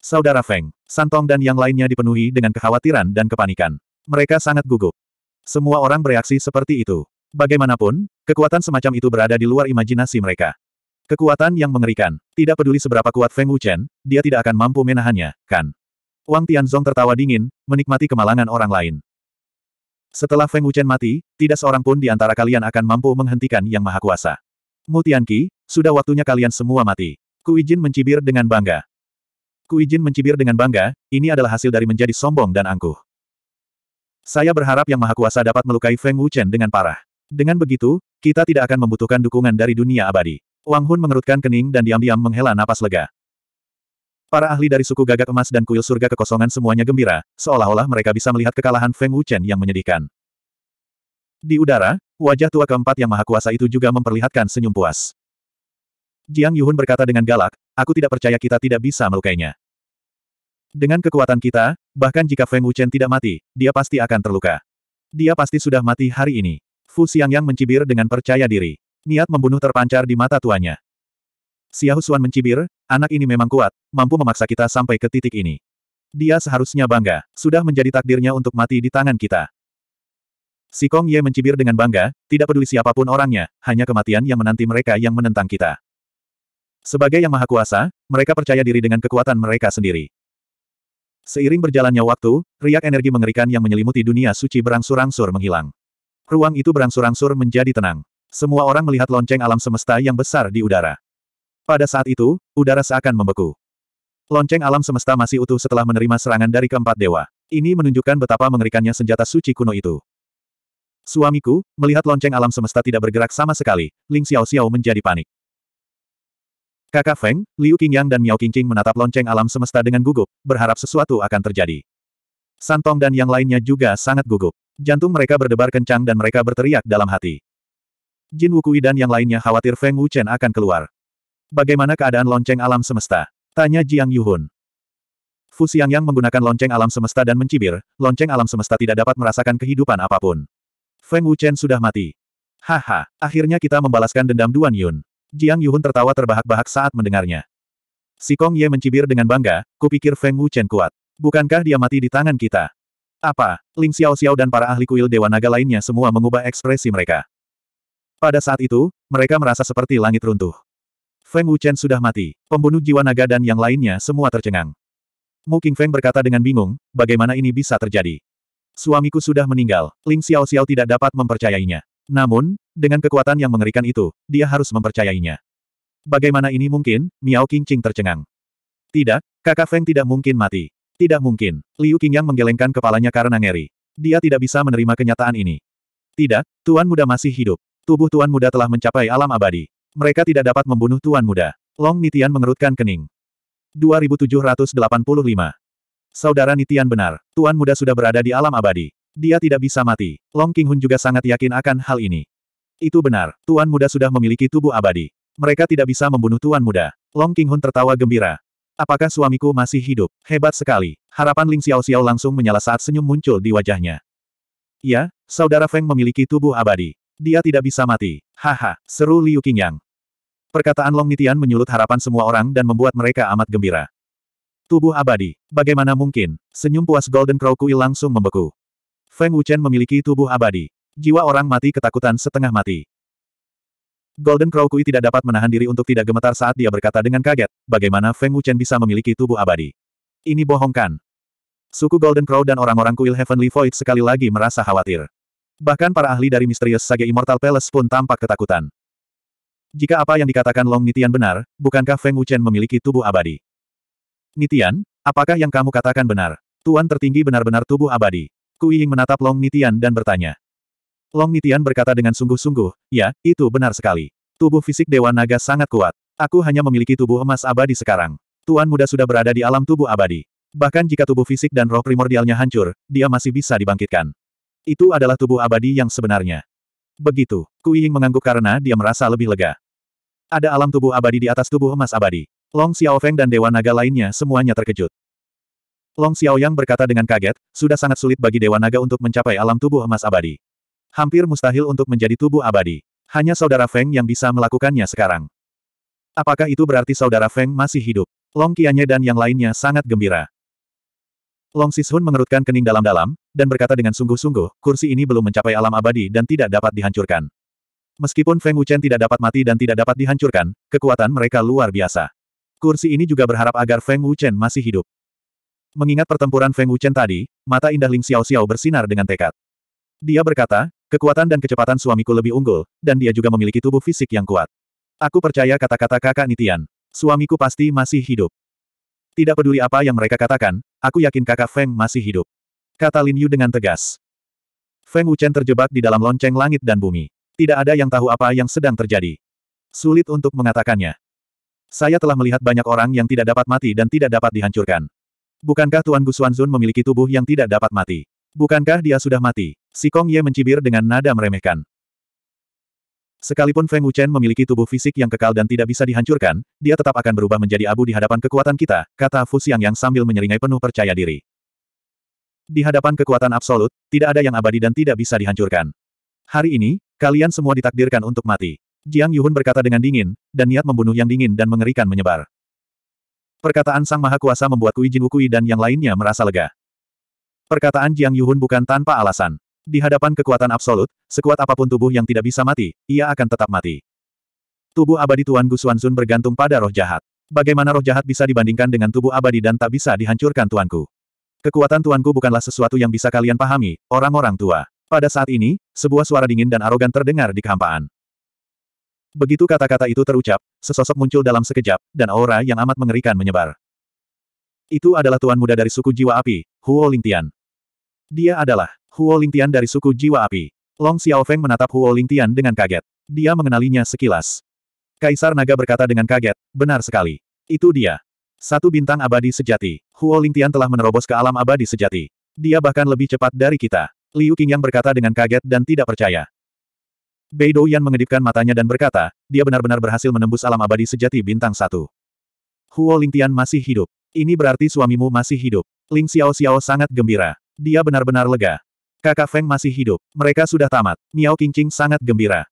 Saudara Feng, Santong dan yang lainnya dipenuhi dengan kekhawatiran dan kepanikan. Mereka sangat gugup. Semua orang bereaksi seperti itu. Bagaimanapun, kekuatan semacam itu berada di luar imajinasi mereka. Kekuatan yang mengerikan. Tidak peduli seberapa kuat Feng Wuchen, dia tidak akan mampu menahannya, kan? Wang Tianzong tertawa dingin, menikmati kemalangan orang lain. Setelah Feng Wuchen mati, tidak seorang pun di antara kalian akan mampu menghentikan Yang Maha Kuasa. Mu Tianqi, sudah waktunya kalian semua mati. Kuijin mencibir dengan bangga. Kuijin mencibir dengan bangga, ini adalah hasil dari menjadi sombong dan angkuh. Saya berharap Yang Maha Kuasa dapat melukai Feng Wuchen dengan parah. Dengan begitu, kita tidak akan membutuhkan dukungan dari dunia abadi. Wang Hun mengerutkan kening dan diam-diam menghela napas lega. Para ahli dari suku gagak emas dan kuil surga kekosongan semuanya gembira, seolah-olah mereka bisa melihat kekalahan Feng Wuchen yang menyedihkan. Di udara, wajah tua keempat yang maha kuasa itu juga memperlihatkan senyum puas. Jiang Yuhun berkata dengan galak, aku tidak percaya kita tidak bisa melukainya. Dengan kekuatan kita, bahkan jika Feng Wuchen tidak mati, dia pasti akan terluka. Dia pasti sudah mati hari ini. Fu Xiangyang mencibir dengan percaya diri. Niat membunuh terpancar di mata tuanya. Xiaohuan mencibir, anak ini memang kuat, mampu memaksa kita sampai ke titik ini. Dia seharusnya bangga, sudah menjadi takdirnya untuk mati di tangan kita. Si Kong Ye mencibir dengan bangga, tidak peduli siapapun orangnya, hanya kematian yang menanti mereka yang menentang kita. Sebagai yang maha kuasa, mereka percaya diri dengan kekuatan mereka sendiri. Seiring berjalannya waktu, riak energi mengerikan yang menyelimuti dunia suci berangsur-angsur menghilang. Ruang itu berangsur-angsur menjadi tenang. Semua orang melihat lonceng alam semesta yang besar di udara. Pada saat itu, udara seakan membeku. Lonceng alam semesta masih utuh setelah menerima serangan dari keempat dewa. Ini menunjukkan betapa mengerikannya senjata suci kuno itu. Suamiku, melihat lonceng alam semesta tidak bergerak sama sekali, Ling Xiao Xiao menjadi panik. Kakak Feng, Liu Qingyang dan Miao Qingqing menatap lonceng alam semesta dengan gugup, berharap sesuatu akan terjadi. Santong dan yang lainnya juga sangat gugup. Jantung mereka berdebar kencang dan mereka berteriak dalam hati. Jin Wukui dan yang lainnya khawatir Feng Wuchen akan keluar. Bagaimana keadaan lonceng alam semesta? Tanya Jiang Yuhun. Fu Xiangyang menggunakan lonceng alam semesta dan mencibir, lonceng alam semesta tidak dapat merasakan kehidupan apapun. Feng Wuchen sudah mati. Haha, akhirnya kita membalaskan dendam Duan Yun. Jiang Yuhun tertawa terbahak-bahak saat mendengarnya. Si Kong Ye mencibir dengan bangga, kupikir Feng Wuchen kuat. Bukankah dia mati di tangan kita? Apa, Ling Xiao Xiao dan para ahli kuil Dewa Naga lainnya semua mengubah ekspresi mereka. Pada saat itu, mereka merasa seperti langit runtuh. Feng Wuchen sudah mati, pembunuh jiwa naga dan yang lainnya semua tercengang. Mu King Feng berkata dengan bingung, bagaimana ini bisa terjadi. Suamiku sudah meninggal, Ling Xiao Xiao tidak dapat mempercayainya. Namun, dengan kekuatan yang mengerikan itu, dia harus mempercayainya. Bagaimana ini mungkin, Miao Qingqing tercengang. Tidak, kakak Feng tidak mungkin mati. Tidak mungkin. Liu Qingyang menggelengkan kepalanya karena ngeri. Dia tidak bisa menerima kenyataan ini. Tidak, Tuan Muda masih hidup. Tubuh Tuan Muda telah mencapai alam abadi. Mereka tidak dapat membunuh Tuan Muda. Long Nitian mengerutkan kening. 2785. Saudara Nitian benar, Tuan Muda sudah berada di alam abadi. Dia tidak bisa mati. Long Qinghun juga sangat yakin akan hal ini. Itu benar, Tuan Muda sudah memiliki tubuh abadi. Mereka tidak bisa membunuh Tuan Muda. Long Qinghun tertawa gembira. Apakah suamiku masih hidup? Hebat sekali. Harapan Ling Xiao Xiao langsung menyala saat senyum muncul di wajahnya. Ya, saudara Feng memiliki tubuh abadi. Dia tidak bisa mati. Haha, seru Liu Qingyang. Perkataan Long Nitian menyulut harapan semua orang dan membuat mereka amat gembira. Tubuh abadi. Bagaimana mungkin? Senyum puas Golden Crow Kui langsung membeku. Feng Wuchen memiliki tubuh abadi. Jiwa orang mati ketakutan setengah mati. Golden Crow Kui tidak dapat menahan diri untuk tidak gemetar saat dia berkata dengan kaget, bagaimana Feng Wuchen bisa memiliki tubuh abadi. Ini bohong kan? Suku Golden Crow dan orang-orang Kuil Heavenly Void sekali lagi merasa khawatir. Bahkan para ahli dari Misterius Sage Immortal Palace pun tampak ketakutan. Jika apa yang dikatakan Long Nitian benar, bukankah Feng Wuchen memiliki tubuh abadi? Nitian, apakah yang kamu katakan benar? Tuan tertinggi benar-benar tubuh abadi. Kui Ying menatap Long Nitian dan bertanya. Long Nitian berkata dengan sungguh-sungguh, ya, itu benar sekali. Tubuh fisik Dewa Naga sangat kuat. Aku hanya memiliki tubuh emas abadi sekarang. Tuan muda sudah berada di alam tubuh abadi. Bahkan jika tubuh fisik dan roh primordialnya hancur, dia masih bisa dibangkitkan. Itu adalah tubuh abadi yang sebenarnya. Begitu, Kuiying mengangguk karena dia merasa lebih lega. Ada alam tubuh abadi di atas tubuh emas abadi. Long Xiaofeng dan Dewa Naga lainnya semuanya terkejut. Long Xiaoyang berkata dengan kaget, sudah sangat sulit bagi Dewa Naga untuk mencapai alam tubuh emas abadi. Hampir mustahil untuk menjadi tubuh abadi. Hanya saudara Feng yang bisa melakukannya sekarang. Apakah itu berarti saudara Feng masih hidup? Long Qianye dan yang lainnya sangat gembira. Long Sishun mengerutkan kening dalam-dalam, dan berkata dengan sungguh-sungguh, kursi ini belum mencapai alam abadi dan tidak dapat dihancurkan. Meskipun Feng Wuchen tidak dapat mati dan tidak dapat dihancurkan, kekuatan mereka luar biasa. Kursi ini juga berharap agar Feng Wuchen masih hidup. Mengingat pertempuran Feng Wuchen tadi, mata indah Ling Xiao Xiao bersinar dengan tekad. Dia berkata, kekuatan dan kecepatan suamiku lebih unggul, dan dia juga memiliki tubuh fisik yang kuat. Aku percaya kata-kata kakak Nitian. Suamiku pasti masih hidup. Tidak peduli apa yang mereka katakan, aku yakin kakak Feng masih hidup. Kata Lin Yu dengan tegas. Feng Wuchen terjebak di dalam lonceng langit dan bumi. Tidak ada yang tahu apa yang sedang terjadi. Sulit untuk mengatakannya. Saya telah melihat banyak orang yang tidak dapat mati dan tidak dapat dihancurkan. Bukankah Tuan Gu Xuanzun memiliki tubuh yang tidak dapat mati? Bukankah dia sudah mati? Si Kong Ye mencibir dengan nada meremehkan. Sekalipun Feng Wuchen memiliki tubuh fisik yang kekal dan tidak bisa dihancurkan, dia tetap akan berubah menjadi abu di hadapan kekuatan kita, kata Fu Xiang yang sambil menyeringai penuh percaya diri. Di hadapan kekuatan absolut, tidak ada yang abadi dan tidak bisa dihancurkan. Hari ini, kalian semua ditakdirkan untuk mati. Jiang Yuhun berkata dengan dingin, dan niat membunuh yang dingin dan mengerikan menyebar. Perkataan Sang Maha Kuasa membuat Kui Jin Wukui dan yang lainnya merasa lega. Perkataan Jiang Yuhun bukan tanpa alasan. Di hadapan kekuatan absolut, sekuat apapun tubuh yang tidak bisa mati, ia akan tetap mati. Tubuh abadi Tuan Gu Sun bergantung pada roh jahat. Bagaimana roh jahat bisa dibandingkan dengan tubuh abadi dan tak bisa dihancurkan tuanku? Kekuatan tuanku bukanlah sesuatu yang bisa kalian pahami, orang-orang tua. Pada saat ini, sebuah suara dingin dan arogan terdengar di kehampaan. Begitu kata-kata itu terucap, sesosok muncul dalam sekejap, dan aura yang amat mengerikan menyebar. Itu adalah tuan muda dari suku jiwa api, Huo Lingtian. Dia adalah Huo Lingtian dari suku jiwa api. Long Xiaofeng menatap Huo Lingtian dengan kaget. Dia mengenalinya sekilas. Kaisar Naga berkata dengan kaget, benar sekali. Itu dia. Satu bintang abadi sejati. Huo Lingtian telah menerobos ke alam abadi sejati. Dia bahkan lebih cepat dari kita. Liu Qingyang berkata dengan kaget dan tidak percaya. Bei Douyan mengedipkan matanya dan berkata, dia benar-benar berhasil menembus alam abadi sejati bintang satu. Huo Lingtian masih hidup. Ini berarti suamimu masih hidup. Ling Xiao Xiao sangat gembira. Dia benar-benar lega. Kakak Feng masih hidup. Mereka sudah tamat. Miao Qingqing sangat gembira.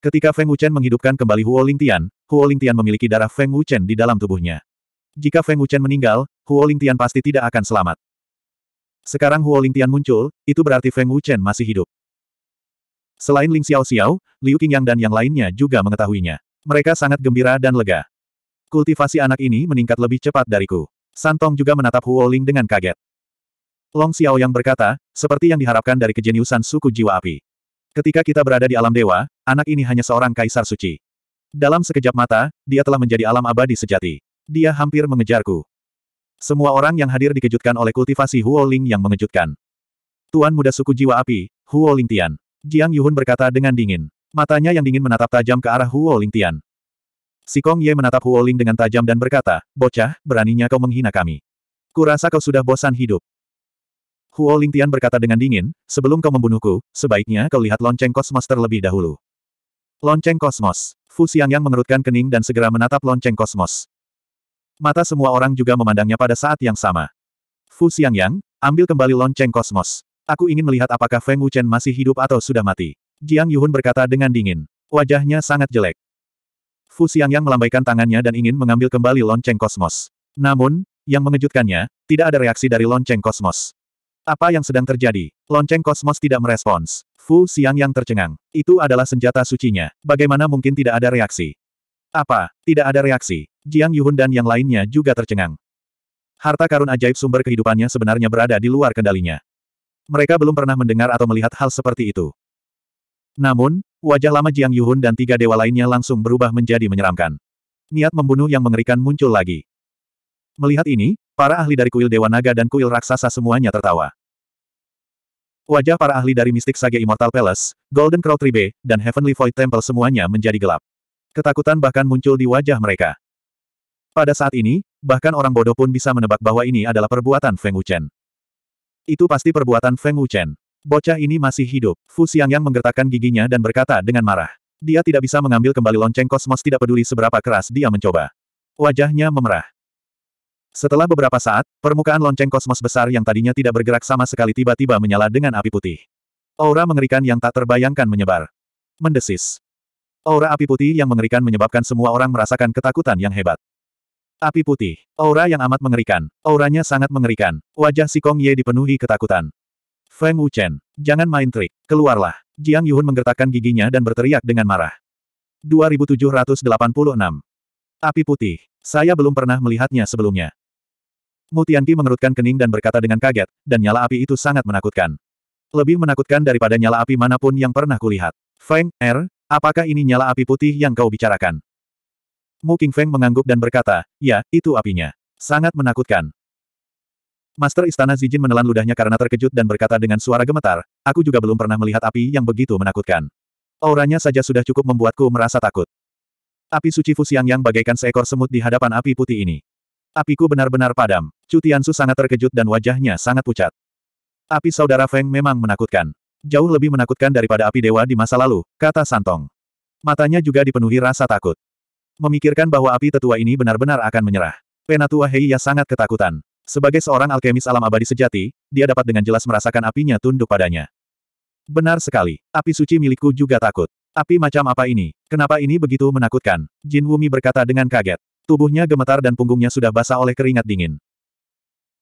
Ketika Feng Wuchen menghidupkan kembali Huo Lingtian, Huo Lingtian memiliki darah Feng Wuchen di dalam tubuhnya. Jika Feng Wuchen meninggal, Huo Lingtian pasti tidak akan selamat. Sekarang Huo Lingtian muncul, itu berarti Feng Wuchen masih hidup. Selain Ling Xiao Xiao, Liu Qingyang dan yang lainnya juga mengetahuinya. Mereka sangat gembira dan lega. Kultivasi anak ini meningkat lebih cepat dariku. Santong juga menatap Huo Ling dengan kaget. Long Xiao yang berkata, seperti yang diharapkan dari kejeniusan suku jiwa api. Ketika kita berada di alam dewa, anak ini hanya seorang kaisar suci. Dalam sekejap mata, dia telah menjadi alam abadi sejati. Dia hampir mengejarku. Semua orang yang hadir dikejutkan oleh kultivasi Huo Ling yang mengejutkan. Tuan muda suku jiwa api, Huoling Tian. Jiang Yuhun berkata dengan dingin. Matanya yang dingin menatap tajam ke arah Huoling Tian. Si Kong Ye menatap Huo Ling dengan tajam dan berkata, Bocah, beraninya kau menghina kami. Kurasa kau sudah bosan hidup. Huo Tian berkata dengan dingin, sebelum kau membunuhku, sebaiknya kau lihat lonceng kosmos terlebih dahulu. Lonceng kosmos. Fu Xiang yang mengerutkan kening dan segera menatap lonceng kosmos. Mata semua orang juga memandangnya pada saat yang sama. Fu Xiangyang, ambil kembali lonceng kosmos. Aku ingin melihat apakah Feng Wuchen masih hidup atau sudah mati. Jiang Yuhun berkata dengan dingin. Wajahnya sangat jelek. Fu Xiangyang melambaikan tangannya dan ingin mengambil kembali lonceng kosmos. Namun, yang mengejutkannya, tidak ada reaksi dari lonceng kosmos. Apa yang sedang terjadi? Lonceng kosmos tidak merespons. Fu Xiangyang tercengang. Itu adalah senjata sucinya. Bagaimana mungkin tidak ada reaksi? Apa? Tidak ada reaksi. Jiang Yuhun dan yang lainnya juga tercengang. Harta karun ajaib sumber kehidupannya sebenarnya berada di luar kendalinya. Mereka belum pernah mendengar atau melihat hal seperti itu. Namun, wajah lama Jiang Yuhun dan tiga dewa lainnya langsung berubah menjadi menyeramkan. Niat membunuh yang mengerikan muncul lagi. Melihat ini, para ahli dari kuil Dewa Naga dan kuil Raksasa semuanya tertawa. Wajah para ahli dari Mystic Sage Immortal Palace, Golden Crow Tribe, dan Heavenly Void Temple semuanya menjadi gelap. Ketakutan bahkan muncul di wajah mereka. Pada saat ini, bahkan orang bodoh pun bisa menebak bahwa ini adalah perbuatan Feng Wuchen. Itu pasti perbuatan Feng Wuchen. Bocah ini masih hidup. Fu Xiangyang menggertakkan giginya dan berkata dengan marah. Dia tidak bisa mengambil kembali lonceng kosmos tidak peduli seberapa keras dia mencoba. Wajahnya memerah. Setelah beberapa saat, permukaan lonceng kosmos besar yang tadinya tidak bergerak sama sekali tiba-tiba menyala dengan api putih. Aura mengerikan yang tak terbayangkan menyebar. Mendesis. Aura api putih yang mengerikan menyebabkan semua orang merasakan ketakutan yang hebat. Api putih. Aura yang amat mengerikan. Auranya sangat mengerikan. Wajah si Kong Ye dipenuhi ketakutan. Feng Wuchen. Jangan main trik. Keluarlah. Jiang Yuhun menggertakkan giginya dan berteriak dengan marah. 2786. Api putih. Saya belum pernah melihatnya sebelumnya. Tianqi mengerutkan kening dan berkata dengan kaget, dan nyala api itu sangat menakutkan. Lebih menakutkan daripada nyala api manapun yang pernah kulihat. Feng, Er, apakah ini nyala api putih yang kau bicarakan? Mu Feng mengangguk dan berkata, ya, itu apinya. Sangat menakutkan. Master Istana Zijin menelan ludahnya karena terkejut dan berkata dengan suara gemetar, aku juga belum pernah melihat api yang begitu menakutkan. Auranya saja sudah cukup membuatku merasa takut. Api suci Fusiang yang bagaikan seekor semut di hadapan api putih ini. Apiku benar-benar padam. Cutiansu sangat terkejut dan wajahnya sangat pucat. Api saudara Feng memang menakutkan. Jauh lebih menakutkan daripada api dewa di masa lalu, kata Santong. Matanya juga dipenuhi rasa takut. Memikirkan bahwa api tetua ini benar-benar akan menyerah. Penatua Heiya sangat ketakutan. Sebagai seorang alkemis alam abadi sejati, dia dapat dengan jelas merasakan apinya tunduk padanya. Benar sekali, api suci milikku juga takut. Api macam apa ini? Kenapa ini begitu menakutkan? Jin Wumi berkata dengan kaget. Tubuhnya gemetar dan punggungnya sudah basah oleh keringat dingin.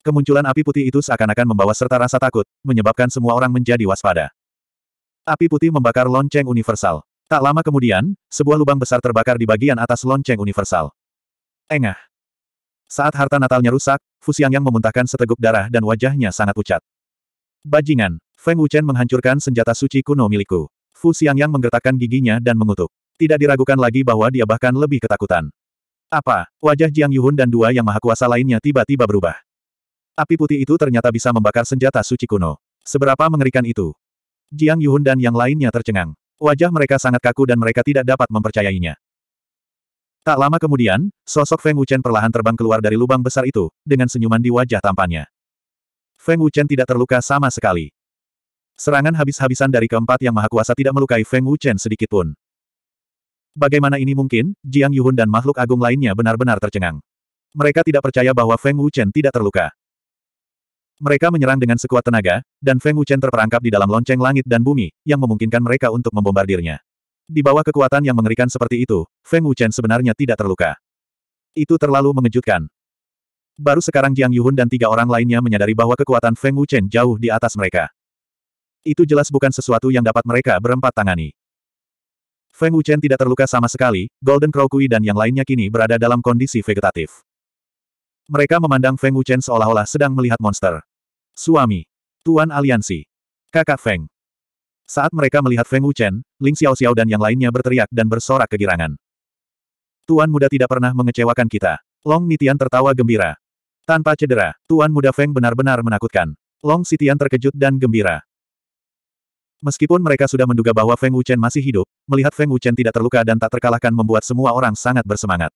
Kemunculan api putih itu seakan-akan membawa serta rasa takut, menyebabkan semua orang menjadi waspada. Api putih membakar lonceng universal. Tak lama kemudian, sebuah lubang besar terbakar di bagian atas lonceng universal. Engah. Saat harta Natalnya rusak, Fusiang yang memuntahkan seteguk darah dan wajahnya sangat pucat. Bajingan, Feng Wuchen menghancurkan senjata suci kuno milikku. Fusiang yang menggertakkan giginya dan mengutuk. Tidak diragukan lagi bahwa dia bahkan lebih ketakutan. Apa? Wajah Jiang Yuhun dan dua yang maha kuasa lainnya tiba-tiba berubah. Api putih itu ternyata bisa membakar senjata suci kuno. Seberapa mengerikan itu? Jiang Yuhun dan yang lainnya tercengang. Wajah mereka sangat kaku dan mereka tidak dapat mempercayainya. Tak lama kemudian, sosok Feng Wuchen perlahan terbang keluar dari lubang besar itu, dengan senyuman di wajah tampannya. Feng Wuchen tidak terluka sama sekali. Serangan habis-habisan dari keempat yang maha kuasa tidak melukai Feng Wuchen sedikitpun. Bagaimana ini mungkin, Jiang Yuhun dan makhluk agung lainnya benar-benar tercengang. Mereka tidak percaya bahwa Feng Wuchen tidak terluka. Mereka menyerang dengan sekuat tenaga, dan Feng Wuchen terperangkap di dalam lonceng langit dan bumi, yang memungkinkan mereka untuk membombardirnya. Di bawah kekuatan yang mengerikan seperti itu, Feng Wuchen sebenarnya tidak terluka. Itu terlalu mengejutkan. Baru sekarang Jiang Yuhun dan tiga orang lainnya menyadari bahwa kekuatan Feng Wuchen jauh di atas mereka. Itu jelas bukan sesuatu yang dapat mereka berempat tangani. Feng Wuchen tidak terluka sama sekali, Golden Crow Kui dan yang lainnya kini berada dalam kondisi vegetatif. Mereka memandang Feng Wuchen seolah-olah sedang melihat monster. Suami. Tuan Aliansi. Kakak Feng. Saat mereka melihat Feng Wuchen, Ling Xiao Xiao dan yang lainnya berteriak dan bersorak kegirangan. Tuan muda tidak pernah mengecewakan kita. Long Nitian tertawa gembira. Tanpa cedera, Tuan muda Feng benar-benar menakutkan. Long Sitian terkejut dan gembira. Meskipun mereka sudah menduga bahwa Feng Wuchen masih hidup, melihat Feng Wuchen tidak terluka dan tak terkalahkan membuat semua orang sangat bersemangat.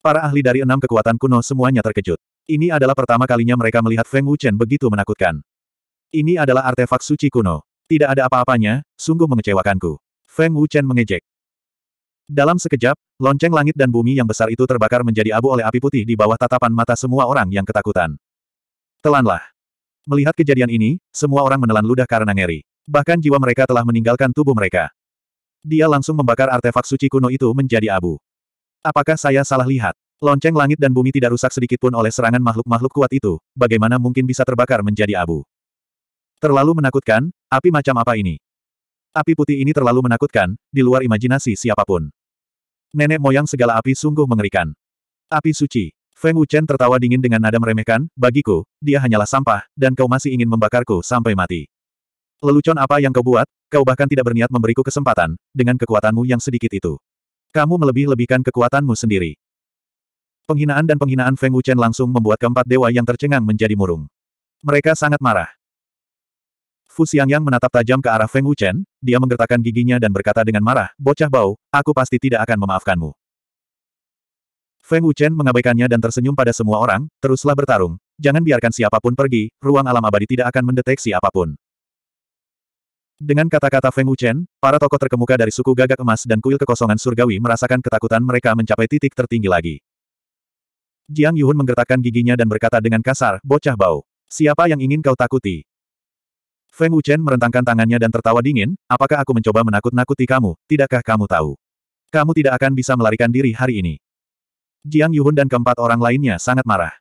Para ahli dari enam kekuatan kuno semuanya terkejut. Ini adalah pertama kalinya mereka melihat Feng Wuchen begitu menakutkan. Ini adalah artefak suci kuno. Tidak ada apa-apanya, sungguh mengecewakanku. Feng Wuchen mengejek. Dalam sekejap, lonceng langit dan bumi yang besar itu terbakar menjadi abu oleh api putih di bawah tatapan mata semua orang yang ketakutan. Telanlah. Melihat kejadian ini, semua orang menelan ludah karena ngeri. Bahkan jiwa mereka telah meninggalkan tubuh mereka. Dia langsung membakar artefak suci kuno itu menjadi abu. Apakah saya salah lihat? Lonceng langit dan bumi tidak rusak sedikitpun oleh serangan makhluk-makhluk kuat itu, bagaimana mungkin bisa terbakar menjadi abu? Terlalu menakutkan, api macam apa ini? Api putih ini terlalu menakutkan, di luar imajinasi siapapun. Nenek moyang segala api sungguh mengerikan. Api suci. Feng Wuchen tertawa dingin dengan nada meremehkan, bagiku, dia hanyalah sampah, dan kau masih ingin membakarku sampai mati. Lelucon apa yang kau buat, kau bahkan tidak berniat memberiku kesempatan, dengan kekuatanmu yang sedikit itu. Kamu melebih-lebihkan kekuatanmu sendiri. Penghinaan dan penghinaan Feng Wuchen langsung membuat keempat dewa yang tercengang menjadi murung. Mereka sangat marah. Fu Xiangyang menatap tajam ke arah Feng Wuchen, dia menggertakkan giginya dan berkata dengan marah, Bocah bau, aku pasti tidak akan memaafkanmu. Feng Wuchen mengabaikannya dan tersenyum pada semua orang, teruslah bertarung, jangan biarkan siapapun pergi, ruang alam abadi tidak akan mendeteksi apapun. Dengan kata-kata Feng Wuchen, para tokoh terkemuka dari suku gagak emas dan kuil kekosongan surgawi merasakan ketakutan mereka mencapai titik tertinggi lagi. Jiang Yuhun menggertakkan giginya dan berkata dengan kasar, bocah bau. Siapa yang ingin kau takuti? Feng Wuchen merentangkan tangannya dan tertawa dingin, apakah aku mencoba menakut-nakuti kamu, tidakkah kamu tahu? Kamu tidak akan bisa melarikan diri hari ini. Jiang Yuhun dan keempat orang lainnya sangat marah.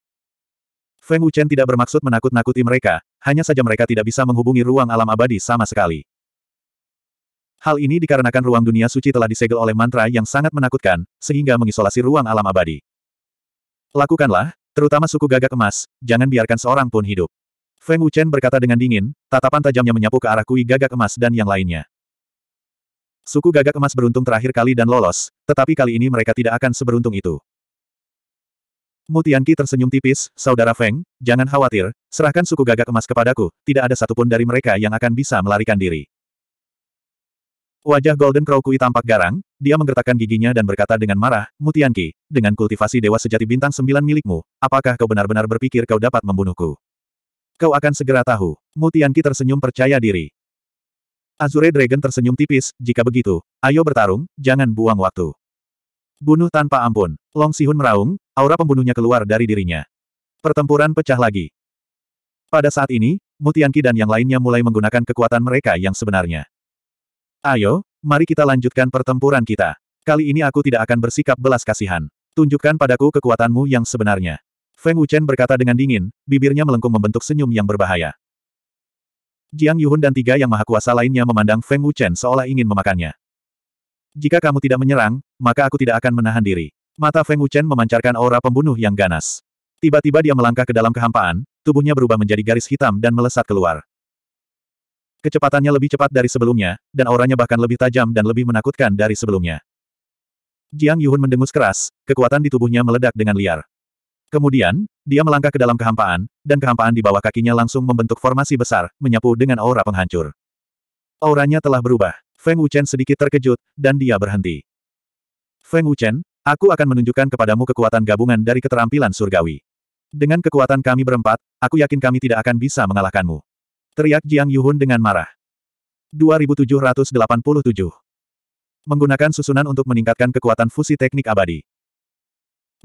Feng Wuchen tidak bermaksud menakut-nakuti mereka, hanya saja mereka tidak bisa menghubungi ruang alam abadi sama sekali. Hal ini dikarenakan ruang dunia suci telah disegel oleh mantra yang sangat menakutkan, sehingga mengisolasi ruang alam abadi. Lakukanlah, terutama suku gagak emas, jangan biarkan seorang pun hidup. Feng Wuchen berkata dengan dingin, tatapan tajamnya menyapu ke arah kui gagak emas dan yang lainnya. Suku gagak emas beruntung terakhir kali dan lolos, tetapi kali ini mereka tidak akan seberuntung itu. Mutianki tersenyum tipis, Saudara Feng, jangan khawatir, serahkan suku gagak emas kepadaku, tidak ada satupun dari mereka yang akan bisa melarikan diri. Wajah Golden Crow Kui tampak garang, dia menggertakkan giginya dan berkata dengan marah, Mutianki, dengan kultivasi dewa sejati bintang sembilan milikmu, apakah kau benar-benar berpikir kau dapat membunuhku? Kau akan segera tahu. Mutianki tersenyum percaya diri. Azure Dragon tersenyum tipis, jika begitu, ayo bertarung, jangan buang waktu. Bunuh tanpa ampun. Long Sihun meraung, aura pembunuhnya keluar dari dirinya. Pertempuran pecah lagi. Pada saat ini, Mutianki dan yang lainnya mulai menggunakan kekuatan mereka yang sebenarnya. Ayo, mari kita lanjutkan pertempuran kita. Kali ini aku tidak akan bersikap belas kasihan. Tunjukkan padaku kekuatanmu yang sebenarnya. Feng Wuchen berkata dengan dingin, bibirnya melengkung membentuk senyum yang berbahaya. Jiang Yuhun dan tiga yang maha kuasa lainnya memandang Feng Wuchen seolah ingin memakannya. Jika kamu tidak menyerang, maka aku tidak akan menahan diri. Mata Feng Wuchen memancarkan aura pembunuh yang ganas. Tiba-tiba dia melangkah ke dalam kehampaan, tubuhnya berubah menjadi garis hitam dan melesat keluar. Kecepatannya lebih cepat dari sebelumnya, dan auranya bahkan lebih tajam dan lebih menakutkan dari sebelumnya. Jiang Yuhun mendengus keras, kekuatan di tubuhnya meledak dengan liar. Kemudian, dia melangkah ke dalam kehampaan, dan kehampaan di bawah kakinya langsung membentuk formasi besar, menyapu dengan aura penghancur. Auranya telah berubah. Feng Wuchen sedikit terkejut, dan dia berhenti. Feng Wuchen, aku akan menunjukkan kepadamu kekuatan gabungan dari keterampilan surgawi. Dengan kekuatan kami berempat, aku yakin kami tidak akan bisa mengalahkanmu. Teriak Jiang Yuhun dengan marah. 2787. Menggunakan susunan untuk meningkatkan kekuatan fusi teknik abadi.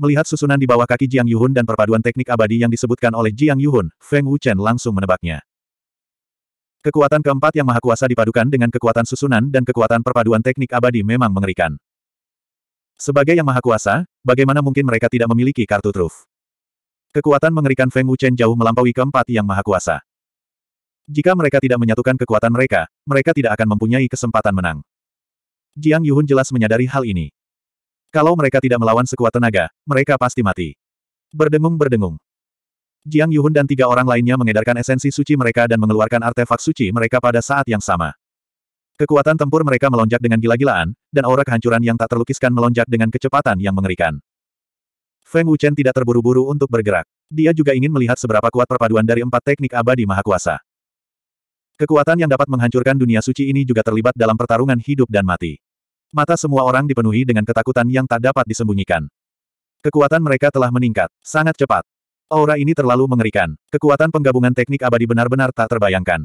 Melihat susunan di bawah kaki Jiang Yuhun dan perpaduan teknik abadi yang disebutkan oleh Jiang Yuhun, Feng Wuchen langsung menebaknya. Kekuatan keempat yang maha kuasa dipadukan dengan kekuatan susunan dan kekuatan perpaduan teknik abadi memang mengerikan. Sebagai yang maha kuasa, bagaimana mungkin mereka tidak memiliki kartu truf? Kekuatan mengerikan Feng Wuchen jauh melampaui keempat yang maha kuasa. Jika mereka tidak menyatukan kekuatan mereka, mereka tidak akan mempunyai kesempatan menang. Jiang Yuhun jelas menyadari hal ini. Kalau mereka tidak melawan sekuat tenaga, mereka pasti mati. Berdengung-berdengung. Jiang Yuhun dan tiga orang lainnya mengedarkan esensi suci mereka dan mengeluarkan artefak suci mereka pada saat yang sama. Kekuatan tempur mereka melonjak dengan gila-gilaan, dan aura kehancuran yang tak terlukiskan melonjak dengan kecepatan yang mengerikan. Feng Wuchen tidak terburu-buru untuk bergerak. Dia juga ingin melihat seberapa kuat perpaduan dari empat teknik abadi maha kuasa. Kekuatan yang dapat menghancurkan dunia suci ini juga terlibat dalam pertarungan hidup dan mati. Mata semua orang dipenuhi dengan ketakutan yang tak dapat disembunyikan. Kekuatan mereka telah meningkat, sangat cepat. Aura ini terlalu mengerikan. Kekuatan penggabungan teknik abadi benar-benar tak terbayangkan.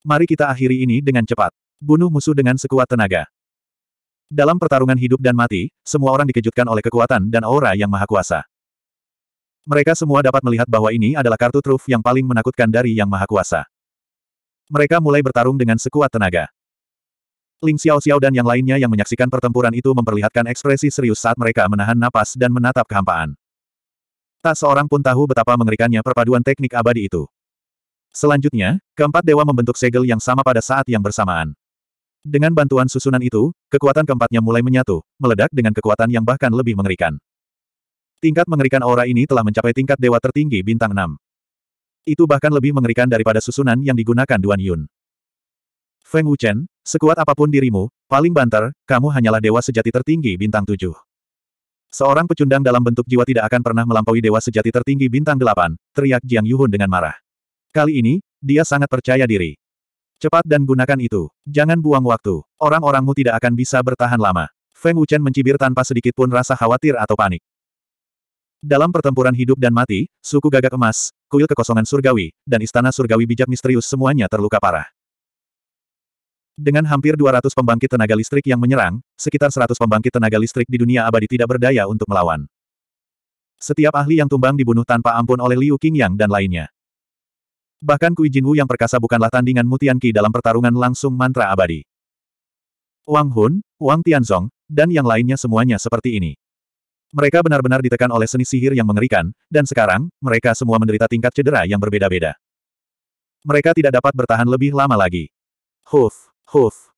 Mari kita akhiri ini dengan cepat. Bunuh musuh dengan sekuat tenaga. Dalam pertarungan hidup dan mati, semua orang dikejutkan oleh kekuatan dan aura yang maha kuasa. Mereka semua dapat melihat bahwa ini adalah kartu truf yang paling menakutkan dari yang maha kuasa. Mereka mulai bertarung dengan sekuat tenaga. Ling Xiao Xiao dan yang lainnya yang menyaksikan pertempuran itu memperlihatkan ekspresi serius saat mereka menahan napas dan menatap kehampaan. Tak seorang pun tahu betapa mengerikannya perpaduan teknik abadi itu. Selanjutnya, keempat dewa membentuk segel yang sama pada saat yang bersamaan. Dengan bantuan susunan itu, kekuatan keempatnya mulai menyatu, meledak dengan kekuatan yang bahkan lebih mengerikan. Tingkat mengerikan aura ini telah mencapai tingkat dewa tertinggi bintang 6. Itu bahkan lebih mengerikan daripada susunan yang digunakan Duan Yun. Feng Wuchen, sekuat apapun dirimu, paling banter, kamu hanyalah dewa sejati tertinggi bintang tujuh. Seorang pecundang dalam bentuk jiwa tidak akan pernah melampaui dewa sejati tertinggi bintang delapan, teriak Jiang Yuhun dengan marah. Kali ini, dia sangat percaya diri. Cepat dan gunakan itu. Jangan buang waktu. Orang-orangmu tidak akan bisa bertahan lama. Feng Wuchen mencibir tanpa sedikit pun rasa khawatir atau panik. Dalam pertempuran hidup dan mati, suku gagak emas, kuil kekosongan surgawi, dan istana surgawi bijak misterius semuanya terluka parah. Dengan hampir 200 pembangkit tenaga listrik yang menyerang, sekitar 100 pembangkit tenaga listrik di dunia abadi tidak berdaya untuk melawan. Setiap ahli yang tumbang dibunuh tanpa ampun oleh Liu Qingyang dan lainnya. Bahkan Kui Jinwu yang perkasa bukanlah tandingan Mutian dalam pertarungan langsung mantra abadi. Wang Hun, Wang Tianzong, dan yang lainnya semuanya seperti ini. Mereka benar-benar ditekan oleh seni sihir yang mengerikan, dan sekarang, mereka semua menderita tingkat cedera yang berbeda-beda. Mereka tidak dapat bertahan lebih lama lagi. Huf, huf.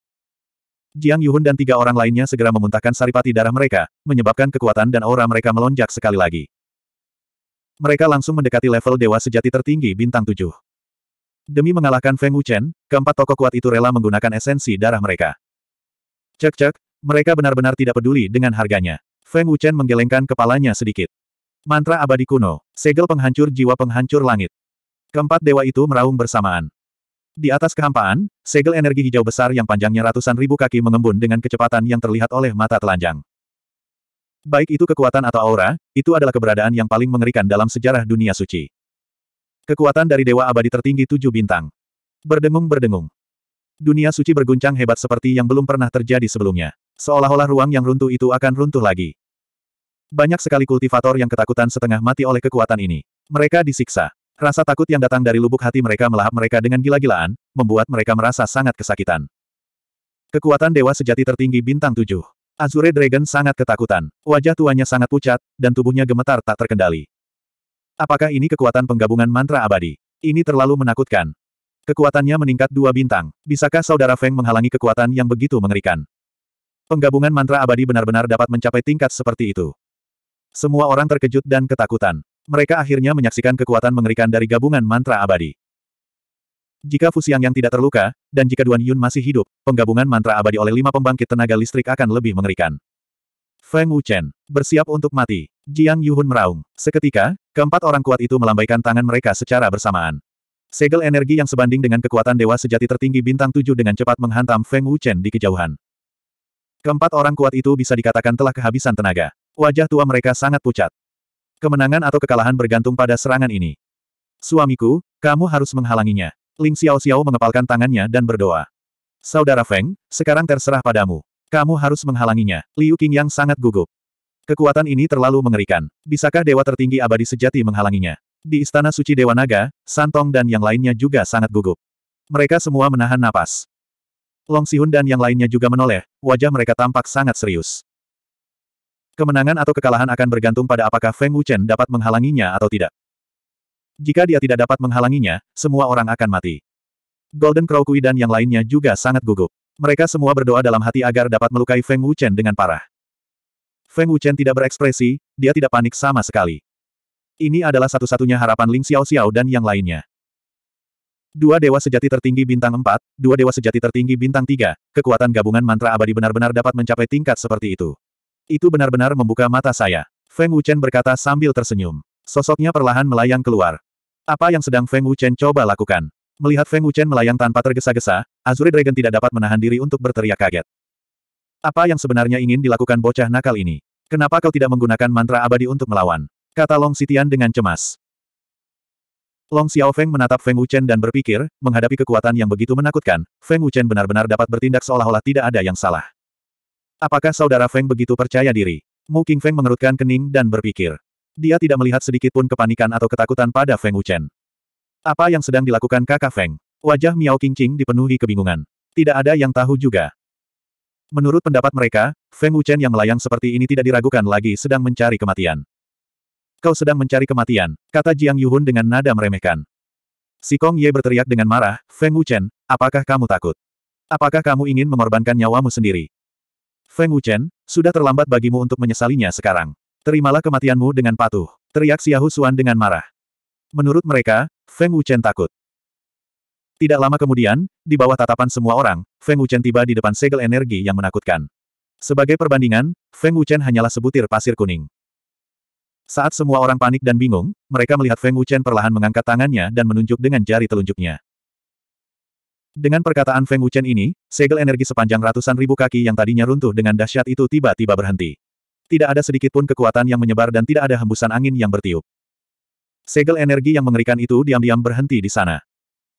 Jiang Yuhun dan tiga orang lainnya segera memuntahkan saripati darah mereka, menyebabkan kekuatan dan aura mereka melonjak sekali lagi. Mereka langsung mendekati level dewa sejati tertinggi bintang tujuh. Demi mengalahkan Feng Wuchen, keempat tokoh kuat itu rela menggunakan esensi darah mereka. Cek-cek, mereka benar-benar tidak peduli dengan harganya. Feng Wuchen menggelengkan kepalanya sedikit. Mantra abadi kuno, segel penghancur jiwa penghancur langit. Keempat dewa itu meraung bersamaan. Di atas kehampaan, segel energi hijau besar yang panjangnya ratusan ribu kaki mengembun dengan kecepatan yang terlihat oleh mata telanjang. Baik itu kekuatan atau aura, itu adalah keberadaan yang paling mengerikan dalam sejarah dunia suci. Kekuatan dari Dewa Abadi tertinggi tujuh bintang. Berdengung-berdengung. Dunia suci berguncang hebat seperti yang belum pernah terjadi sebelumnya. Seolah-olah ruang yang runtuh itu akan runtuh lagi. Banyak sekali kultivator yang ketakutan setengah mati oleh kekuatan ini. Mereka disiksa. Rasa takut yang datang dari lubuk hati mereka melahap mereka dengan gila-gilaan, membuat mereka merasa sangat kesakitan. Kekuatan dewa sejati tertinggi bintang tujuh. Azure Dragon sangat ketakutan. Wajah tuanya sangat pucat, dan tubuhnya gemetar tak terkendali. Apakah ini kekuatan penggabungan mantra abadi? Ini terlalu menakutkan. Kekuatannya meningkat dua bintang. Bisakah saudara Feng menghalangi kekuatan yang begitu mengerikan? Penggabungan mantra abadi benar-benar dapat mencapai tingkat seperti itu. Semua orang terkejut dan ketakutan. Mereka akhirnya menyaksikan kekuatan mengerikan dari gabungan mantra abadi. Jika Fusiang yang tidak terluka, dan jika Duan Yun masih hidup, penggabungan mantra abadi oleh lima pembangkit tenaga listrik akan lebih mengerikan. Feng Wuchen, bersiap untuk mati. Jiang Yuhun meraung. Seketika, keempat orang kuat itu melambaikan tangan mereka secara bersamaan. Segel energi yang sebanding dengan kekuatan dewa sejati tertinggi bintang tujuh dengan cepat menghantam Feng Wuchen di kejauhan. Keempat orang kuat itu bisa dikatakan telah kehabisan tenaga. Wajah tua mereka sangat pucat. Kemenangan atau kekalahan bergantung pada serangan ini. Suamiku, kamu harus menghalanginya. Ling Xiao Xiao mengepalkan tangannya dan berdoa. Saudara Feng, sekarang terserah padamu. Kamu harus menghalanginya. Liu Qing yang sangat gugup. Kekuatan ini terlalu mengerikan. Bisakah dewa tertinggi abadi sejati menghalanginya? Di Istana Suci Dewa Naga, Santong dan yang lainnya juga sangat gugup. Mereka semua menahan napas. Long Sihun dan yang lainnya juga menoleh, wajah mereka tampak sangat serius. Kemenangan atau kekalahan akan bergantung pada apakah Feng Wuchen dapat menghalanginya atau tidak. Jika dia tidak dapat menghalanginya, semua orang akan mati. Golden Crow Kui dan yang lainnya juga sangat gugup. Mereka semua berdoa dalam hati agar dapat melukai Feng Wuchen dengan parah. Feng Wuchen tidak berekspresi, dia tidak panik sama sekali. Ini adalah satu-satunya harapan Ling Xiao Xiao dan yang lainnya. Dua dewa sejati tertinggi bintang 4, dua dewa sejati tertinggi bintang 3, kekuatan gabungan mantra abadi benar-benar dapat mencapai tingkat seperti itu. Itu benar-benar membuka mata saya. Feng Wuchen berkata sambil tersenyum. Sosoknya perlahan melayang keluar. Apa yang sedang Feng Wuchen coba lakukan? Melihat Feng Wuchen melayang tanpa tergesa-gesa, Azure Dragon tidak dapat menahan diri untuk berteriak kaget. Apa yang sebenarnya ingin dilakukan bocah nakal ini? Kenapa kau tidak menggunakan mantra abadi untuk melawan? Kata Long Sitian dengan cemas. Long Xiao Feng menatap Feng Wuchen dan berpikir, menghadapi kekuatan yang begitu menakutkan, Feng Wuchen benar-benar dapat bertindak seolah-olah tidak ada yang salah. Apakah saudara Feng begitu percaya diri? Mu Feng mengerutkan kening dan berpikir. Dia tidak melihat sedikit pun kepanikan atau ketakutan pada Feng Wuchen. Apa yang sedang dilakukan kakak Feng? Wajah Miao Qingqing dipenuhi kebingungan. Tidak ada yang tahu juga. Menurut pendapat mereka, Feng Wuchen yang melayang seperti ini tidak diragukan lagi sedang mencari kematian. Kau sedang mencari kematian, kata Jiang Yuhun dengan nada meremehkan. Si Kong Ye berteriak dengan marah, Feng Wuchen, apakah kamu takut? Apakah kamu ingin mengorbankan nyawamu sendiri? Feng Wuchen, sudah terlambat bagimu untuk menyesalinya sekarang. Terimalah kematianmu dengan patuh. Teriak Xiahu Xuan dengan marah. Menurut mereka, Feng Wuchen takut. Tidak lama kemudian, di bawah tatapan semua orang, Feng Wuchen tiba di depan segel energi yang menakutkan. Sebagai perbandingan, Feng Wuchen hanyalah sebutir pasir kuning. Saat semua orang panik dan bingung, mereka melihat Feng Wuchen perlahan mengangkat tangannya dan menunjuk dengan jari telunjuknya. Dengan perkataan Feng Wuchen ini, segel energi sepanjang ratusan ribu kaki yang tadinya runtuh dengan dahsyat itu tiba-tiba berhenti. Tidak ada sedikit pun kekuatan yang menyebar dan tidak ada hembusan angin yang bertiup. Segel energi yang mengerikan itu diam-diam berhenti di sana.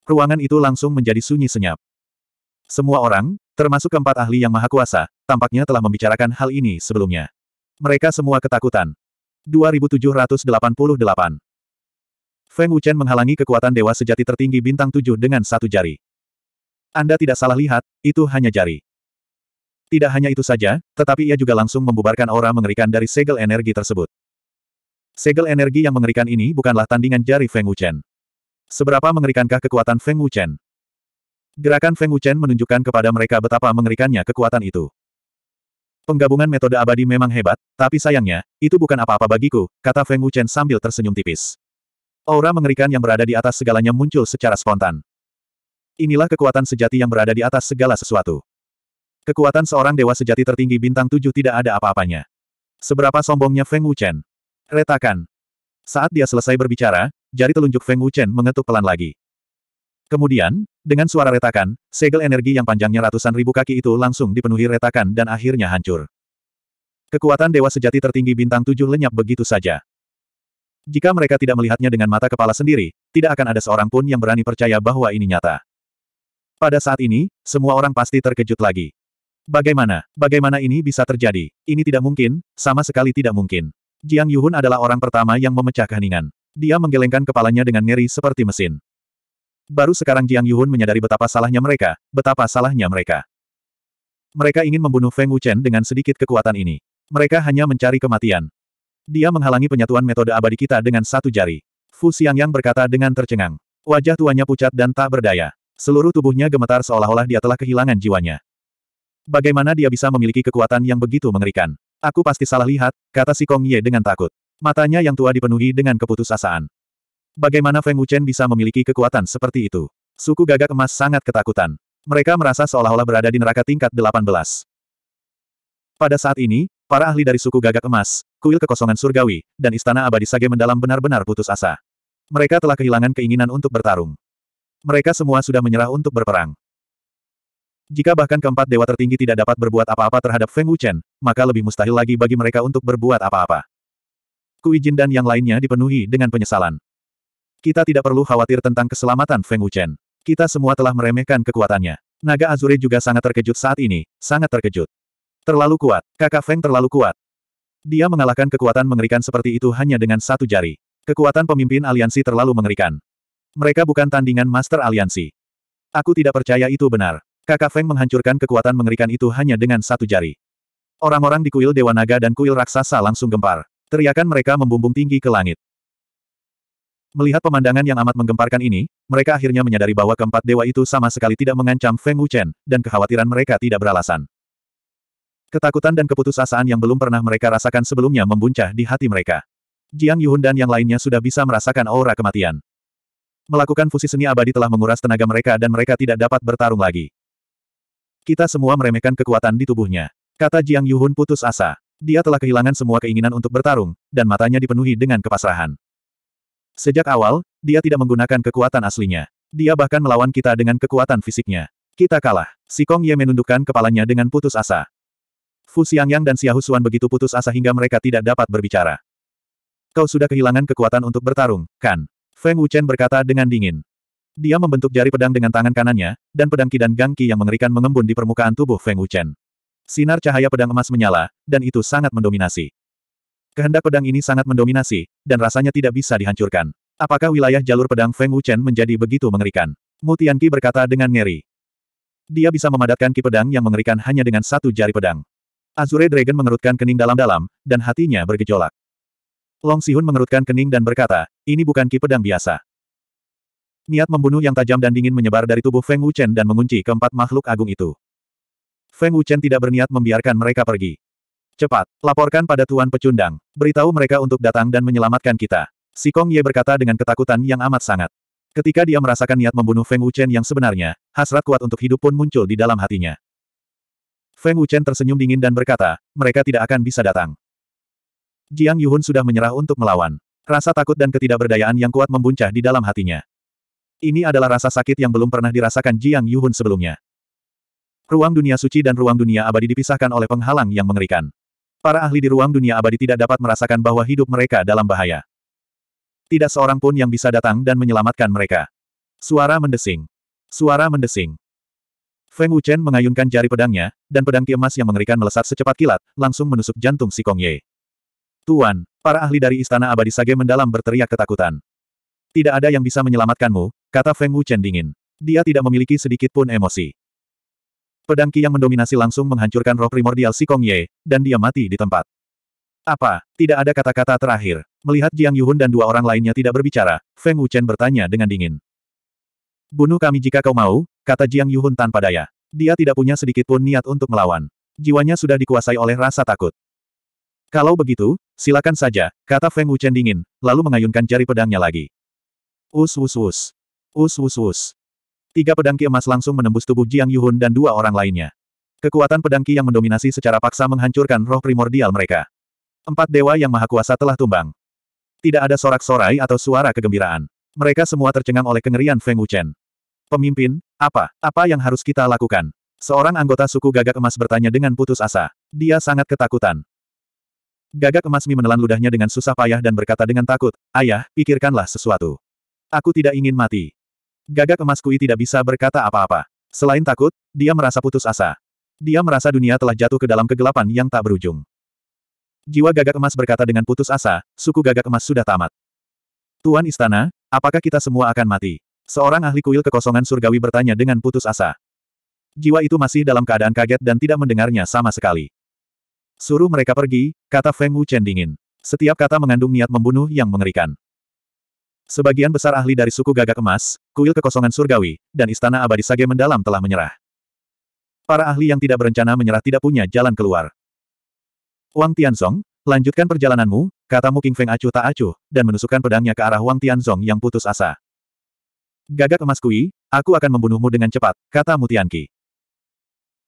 Ruangan itu langsung menjadi sunyi senyap. Semua orang, termasuk keempat ahli yang maha kuasa, tampaknya telah membicarakan hal ini sebelumnya. Mereka semua ketakutan. 2788. Feng Wuchen menghalangi kekuatan dewa sejati tertinggi bintang tujuh dengan satu jari. Anda tidak salah lihat, itu hanya jari. Tidak hanya itu saja, tetapi ia juga langsung membubarkan aura mengerikan dari segel energi tersebut. Segel energi yang mengerikan ini bukanlah tandingan jari Feng Wuchen. Seberapa mengerikankah kekuatan Feng Wuchen? Gerakan Feng Wuchen menunjukkan kepada mereka betapa mengerikannya kekuatan itu. Penggabungan metode abadi memang hebat, tapi sayangnya, itu bukan apa-apa bagiku, kata Feng Wuchen sambil tersenyum tipis. Aura mengerikan yang berada di atas segalanya muncul secara spontan. Inilah kekuatan sejati yang berada di atas segala sesuatu. Kekuatan seorang dewa sejati tertinggi bintang tujuh tidak ada apa-apanya. Seberapa sombongnya Feng Wuchen. Retakan. Saat dia selesai berbicara, jari telunjuk Feng Wuchen mengetuk pelan lagi. Kemudian, dengan suara retakan, segel energi yang panjangnya ratusan ribu kaki itu langsung dipenuhi retakan dan akhirnya hancur. Kekuatan dewa sejati tertinggi bintang tujuh lenyap begitu saja. Jika mereka tidak melihatnya dengan mata kepala sendiri, tidak akan ada seorang pun yang berani percaya bahwa ini nyata. Pada saat ini, semua orang pasti terkejut lagi. Bagaimana? Bagaimana ini bisa terjadi? Ini tidak mungkin, sama sekali tidak mungkin. Jiang Yuhun adalah orang pertama yang memecah keheningan. Dia menggelengkan kepalanya dengan ngeri seperti mesin. Baru sekarang Jiang Yuhun menyadari betapa salahnya mereka, betapa salahnya mereka. Mereka ingin membunuh Feng Wuchen dengan sedikit kekuatan ini. Mereka hanya mencari kematian. Dia menghalangi penyatuan metode abadi kita dengan satu jari. Fu Xiangyang berkata dengan tercengang. Wajah tuanya pucat dan tak berdaya. Seluruh tubuhnya gemetar seolah-olah dia telah kehilangan jiwanya. Bagaimana dia bisa memiliki kekuatan yang begitu mengerikan? Aku pasti salah lihat, kata si Kong Ye dengan takut. Matanya yang tua dipenuhi dengan keputusasaan. Bagaimana Feng Wuchen bisa memiliki kekuatan seperti itu? Suku gagak emas sangat ketakutan. Mereka merasa seolah-olah berada di neraka tingkat 18. Pada saat ini, para ahli dari suku gagak emas, kuil kekosongan surgawi, dan istana abadi sage mendalam benar-benar putus asa. Mereka telah kehilangan keinginan untuk bertarung. Mereka semua sudah menyerah untuk berperang. Jika bahkan keempat dewa tertinggi tidak dapat berbuat apa-apa terhadap Feng Wuchen, maka lebih mustahil lagi bagi mereka untuk berbuat apa-apa. Kuijin dan yang lainnya dipenuhi dengan penyesalan. Kita tidak perlu khawatir tentang keselamatan Feng Wuchen. Kita semua telah meremehkan kekuatannya. Naga Azuri juga sangat terkejut saat ini, sangat terkejut. Terlalu kuat, kakak Feng terlalu kuat. Dia mengalahkan kekuatan mengerikan seperti itu hanya dengan satu jari. Kekuatan pemimpin aliansi terlalu mengerikan. Mereka bukan tandingan master aliansi. Aku tidak percaya itu benar. Kakak Feng menghancurkan kekuatan mengerikan itu hanya dengan satu jari. Orang-orang di kuil Dewa Naga dan kuil Raksasa langsung gempar. Teriakan mereka membumbung tinggi ke langit. Melihat pemandangan yang amat menggemparkan ini, mereka akhirnya menyadari bahwa keempat dewa itu sama sekali tidak mengancam Feng Wuchen, dan kekhawatiran mereka tidak beralasan. Ketakutan dan keputusasaan yang belum pernah mereka rasakan sebelumnya membuncah di hati mereka. Jiang Yuhun dan yang lainnya sudah bisa merasakan aura kematian. Melakukan fusi seni abadi telah menguras tenaga mereka dan mereka tidak dapat bertarung lagi. Kita semua meremehkan kekuatan di tubuhnya. Kata Jiang Yuhun putus asa. Dia telah kehilangan semua keinginan untuk bertarung, dan matanya dipenuhi dengan kepasrahan. Sejak awal, dia tidak menggunakan kekuatan aslinya. Dia bahkan melawan kita dengan kekuatan fisiknya. Kita kalah. Si Kong Ye menundukkan kepalanya dengan putus asa. Fu Xiangyang dan Xia Husuan begitu putus asa hingga mereka tidak dapat berbicara. Kau sudah kehilangan kekuatan untuk bertarung, kan? Feng Wuchen berkata dengan dingin. Dia membentuk jari pedang dengan tangan kanannya, dan pedang kidan gangki yang mengerikan mengembun di permukaan tubuh Feng Wuchen. Sinar cahaya pedang emas menyala, dan itu sangat mendominasi. Kehendak pedang ini sangat mendominasi, dan rasanya tidak bisa dihancurkan. Apakah wilayah jalur pedang Feng Wuchen menjadi begitu mengerikan? Mu Tianqi berkata dengan ngeri. Dia bisa memadatkan ki pedang yang mengerikan hanya dengan satu jari pedang. Azure Dragon mengerutkan kening dalam-dalam, dan hatinya bergejolak. Long Sihun mengerutkan kening dan berkata, ini bukan ki pedang biasa. Niat membunuh yang tajam dan dingin menyebar dari tubuh Feng Wuchen dan mengunci keempat makhluk agung itu. Feng Wuchen tidak berniat membiarkan mereka pergi. Cepat, laporkan pada Tuan Pecundang. Beritahu mereka untuk datang dan menyelamatkan kita. Si Kong Ye berkata dengan ketakutan yang amat sangat. Ketika dia merasakan niat membunuh Feng Wuchen yang sebenarnya, hasrat kuat untuk hidup pun muncul di dalam hatinya. Feng Wuchen tersenyum dingin dan berkata, mereka tidak akan bisa datang. Jiang Yuhun sudah menyerah untuk melawan. Rasa takut dan ketidakberdayaan yang kuat membuncah di dalam hatinya. Ini adalah rasa sakit yang belum pernah dirasakan Jiang Yuhun sebelumnya. Ruang dunia suci dan ruang dunia abadi dipisahkan oleh penghalang yang mengerikan. Para ahli di ruang dunia abadi tidak dapat merasakan bahwa hidup mereka dalam bahaya. Tidak seorang pun yang bisa datang dan menyelamatkan mereka. Suara mendesing. Suara mendesing. Feng Wuchen mengayunkan jari pedangnya, dan pedang emas yang mengerikan melesat secepat kilat, langsung menusuk jantung si Kong Ye. Tuan, para ahli dari Istana Abadi Sage mendalam berteriak ketakutan. Tidak ada yang bisa menyelamatkanmu, kata Feng Wuchen dingin. Dia tidak memiliki sedikit pun emosi. Pedang Qi yang mendominasi langsung menghancurkan roh primordial si Kong Ye, dan dia mati di tempat. Apa? Tidak ada kata-kata terakhir. Melihat Jiang Yuhun dan dua orang lainnya tidak berbicara, Feng Wuchen bertanya dengan dingin. Bunuh kami jika kau mau, kata Jiang Yuhun tanpa daya. Dia tidak punya sedikit pun niat untuk melawan. Jiwanya sudah dikuasai oleh rasa takut. Kalau begitu, silakan saja, kata Feng Wuchen dingin, lalu mengayunkan jari pedangnya lagi. Us us us. Us us us. Tiga pedang ki emas langsung menembus tubuh Jiang Yuhun dan dua orang lainnya. Kekuatan pedang ki yang mendominasi secara paksa menghancurkan roh primordial mereka. Empat dewa yang maha kuasa telah tumbang. Tidak ada sorak-sorai atau suara kegembiraan. Mereka semua tercengang oleh kengerian Feng Wuchen. Pemimpin, apa? Apa yang harus kita lakukan? Seorang anggota suku gagak emas bertanya dengan putus asa. Dia sangat ketakutan. Gagak emas Mi menelan ludahnya dengan susah payah dan berkata dengan takut, Ayah, pikirkanlah sesuatu. Aku tidak ingin mati. Gagak emas Kui tidak bisa berkata apa-apa. Selain takut, dia merasa putus asa. Dia merasa dunia telah jatuh ke dalam kegelapan yang tak berujung. Jiwa gagak emas berkata dengan putus asa, suku gagak emas sudah tamat. Tuan Istana, apakah kita semua akan mati? Seorang ahli kuil kekosongan surgawi bertanya dengan putus asa. Jiwa itu masih dalam keadaan kaget dan tidak mendengarnya sama sekali. Suruh mereka pergi, kata Feng Wu Chen dingin. Setiap kata mengandung niat membunuh yang mengerikan. Sebagian besar ahli dari suku gagak emas, kuil kekosongan surgawi, dan istana abadi sage mendalam telah menyerah. Para ahli yang tidak berencana menyerah tidak punya jalan keluar. Wang Tianzong, lanjutkan perjalananmu, Mu King Feng acuh tak acuh, dan menusukkan pedangnya ke arah Wang Tianzong yang putus asa. Gagak emas kui, aku akan membunuhmu dengan cepat, kata Mu Tianqi.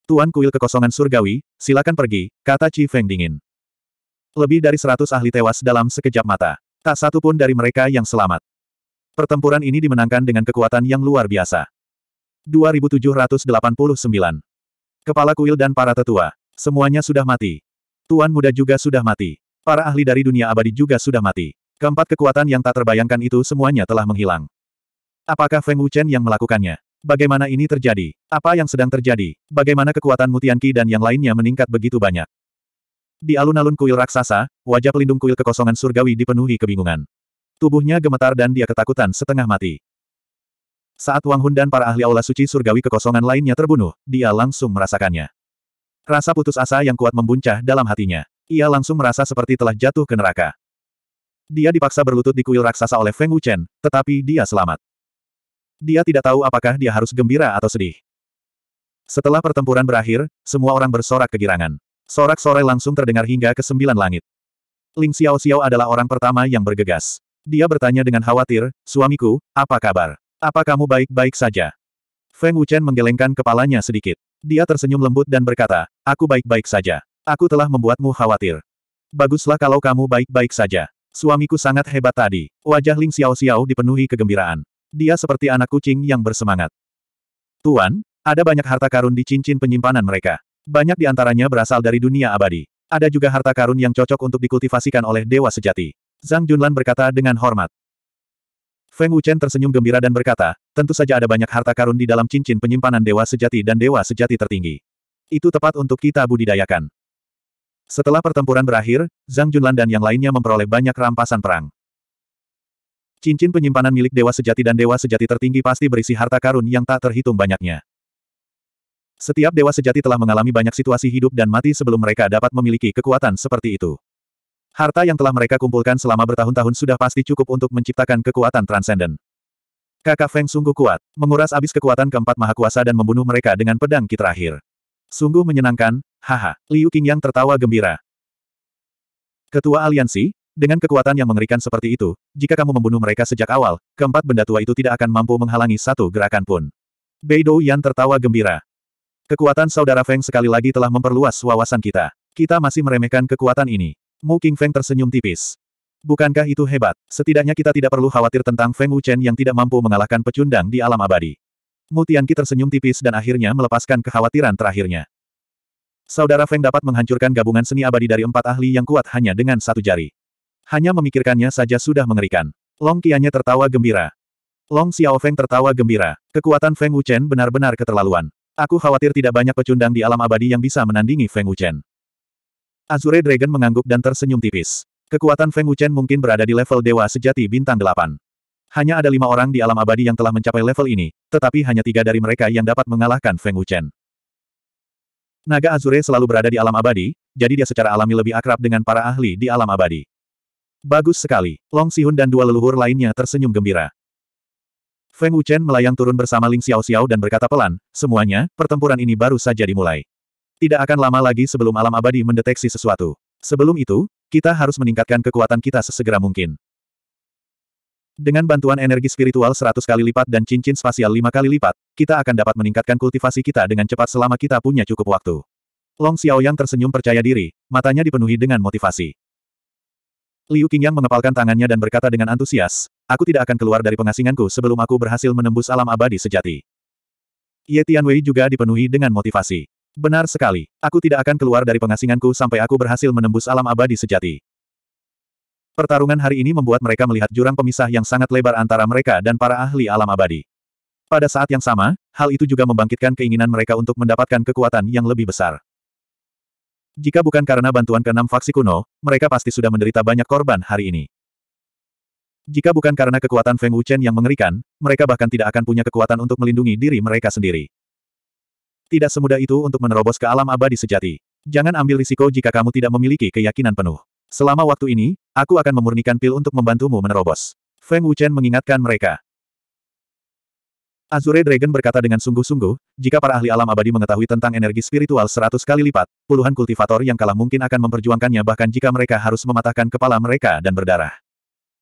Tuan kuil kekosongan surgawi, silakan pergi, kata Chi Feng dingin. Lebih dari seratus ahli tewas dalam sekejap mata. Tak satu pun dari mereka yang selamat. Pertempuran ini dimenangkan dengan kekuatan yang luar biasa. 2789. Kepala kuil dan para tetua. Semuanya sudah mati. Tuan muda juga sudah mati. Para ahli dari dunia abadi juga sudah mati. Keempat kekuatan yang tak terbayangkan itu semuanya telah menghilang. Apakah Feng Wuchen yang melakukannya? Bagaimana ini terjadi? Apa yang sedang terjadi? Bagaimana kekuatan Mutianki dan yang lainnya meningkat begitu banyak? Di alun-alun kuil raksasa, wajah pelindung kuil kekosongan surgawi dipenuhi kebingungan. Tubuhnya gemetar dan dia ketakutan setengah mati. Saat Wang Hun dan para ahli aula suci surgawi kekosongan lainnya terbunuh, dia langsung merasakannya. Rasa putus asa yang kuat membuncah dalam hatinya. Ia langsung merasa seperti telah jatuh ke neraka. Dia dipaksa berlutut di kuil raksasa oleh Feng Wuchen, tetapi dia selamat. Dia tidak tahu apakah dia harus gembira atau sedih. Setelah pertempuran berakhir, semua orang bersorak kegirangan. Sorak-sorai langsung terdengar hingga ke sembilan langit. Ling Xiao Xiao adalah orang pertama yang bergegas. Dia bertanya dengan khawatir, suamiku, apa kabar? Apa kamu baik-baik saja? Feng Wuchen menggelengkan kepalanya sedikit. Dia tersenyum lembut dan berkata, aku baik-baik saja. Aku telah membuatmu khawatir. Baguslah kalau kamu baik-baik saja. Suamiku sangat hebat tadi. Wajah Ling Xiao Xiao dipenuhi kegembiraan. Dia seperti anak kucing yang bersemangat. Tuan, ada banyak harta karun di cincin penyimpanan mereka. Banyak di antaranya berasal dari dunia abadi. Ada juga harta karun yang cocok untuk dikultivasikan oleh dewa sejati. Zhang Junlan berkata dengan hormat. Feng Wuchen tersenyum gembira dan berkata, tentu saja ada banyak harta karun di dalam cincin penyimpanan dewa sejati dan dewa sejati tertinggi. Itu tepat untuk kita budidayakan. Setelah pertempuran berakhir, Zhang Junlan dan yang lainnya memperoleh banyak rampasan perang. Cincin penyimpanan milik dewa sejati dan dewa sejati tertinggi pasti berisi harta karun yang tak terhitung banyaknya. Setiap dewa sejati telah mengalami banyak situasi hidup dan mati sebelum mereka dapat memiliki kekuatan seperti itu. Harta yang telah mereka kumpulkan selama bertahun-tahun sudah pasti cukup untuk menciptakan kekuatan transenden. Kakak Feng sungguh kuat, menguras abis kekuatan keempat mahakuasa dan membunuh mereka dengan pedang ki terakhir. Sungguh menyenangkan, haha, Liu yang tertawa gembira. Ketua aliansi, dengan kekuatan yang mengerikan seperti itu, jika kamu membunuh mereka sejak awal, keempat benda tua itu tidak akan mampu menghalangi satu gerakan pun. Beidou yang tertawa gembira. Kekuatan saudara Feng sekali lagi telah memperluas wawasan kita. Kita masih meremehkan kekuatan ini. Mu Feng tersenyum tipis. Bukankah itu hebat? Setidaknya kita tidak perlu khawatir tentang Feng Wuchen yang tidak mampu mengalahkan pecundang di alam abadi. Mu Tianqi tersenyum tipis dan akhirnya melepaskan kekhawatiran terakhirnya. Saudara Feng dapat menghancurkan gabungan seni abadi dari empat ahli yang kuat hanya dengan satu jari. Hanya memikirkannya saja sudah mengerikan. Long Qianya tertawa gembira. Long Xiao Feng tertawa gembira. Kekuatan Feng Wuchen benar-benar keterlaluan. Aku khawatir tidak banyak pecundang di alam abadi yang bisa menandingi Feng Wuchen. Azure Dragon mengangguk dan tersenyum tipis. Kekuatan Feng Wuchen mungkin berada di level dewa sejati bintang delapan. Hanya ada lima orang di alam abadi yang telah mencapai level ini, tetapi hanya tiga dari mereka yang dapat mengalahkan Feng Wuchen. Naga Azure selalu berada di alam abadi, jadi dia secara alami lebih akrab dengan para ahli di alam abadi. Bagus sekali. Long Sihun dan dua leluhur lainnya tersenyum gembira. Feng Wuchen melayang turun bersama Ling Xiao Xiao dan berkata pelan, semuanya, pertempuran ini baru saja dimulai. Tidak akan lama lagi sebelum alam abadi mendeteksi sesuatu. Sebelum itu, kita harus meningkatkan kekuatan kita sesegera mungkin. Dengan bantuan energi spiritual 100 kali lipat dan cincin spasial 5 kali lipat, kita akan dapat meningkatkan kultivasi kita dengan cepat selama kita punya cukup waktu. Long Xiaoyang tersenyum percaya diri, matanya dipenuhi dengan motivasi. Liu Qingyang mengepalkan tangannya dan berkata dengan antusias, aku tidak akan keluar dari pengasinganku sebelum aku berhasil menembus alam abadi sejati. Ye Tianwei juga dipenuhi dengan motivasi. Benar sekali. Aku tidak akan keluar dari pengasinganku sampai aku berhasil menembus alam abadi sejati. Pertarungan hari ini membuat mereka melihat jurang pemisah yang sangat lebar antara mereka dan para ahli alam abadi. Pada saat yang sama, hal itu juga membangkitkan keinginan mereka untuk mendapatkan kekuatan yang lebih besar. Jika bukan karena bantuan keenam faksi kuno, mereka pasti sudah menderita banyak korban hari ini. Jika bukan karena kekuatan Feng Wuchen yang mengerikan, mereka bahkan tidak akan punya kekuatan untuk melindungi diri mereka sendiri. Tidak semudah itu untuk menerobos ke alam abadi sejati. Jangan ambil risiko jika kamu tidak memiliki keyakinan penuh. Selama waktu ini, aku akan memurnikan pil untuk membantumu menerobos. Feng Wuchen mengingatkan mereka. Azure Dragon berkata dengan sungguh-sungguh, jika para ahli alam abadi mengetahui tentang energi spiritual seratus kali lipat, puluhan kultivator yang kalah mungkin akan memperjuangkannya bahkan jika mereka harus mematahkan kepala mereka dan berdarah.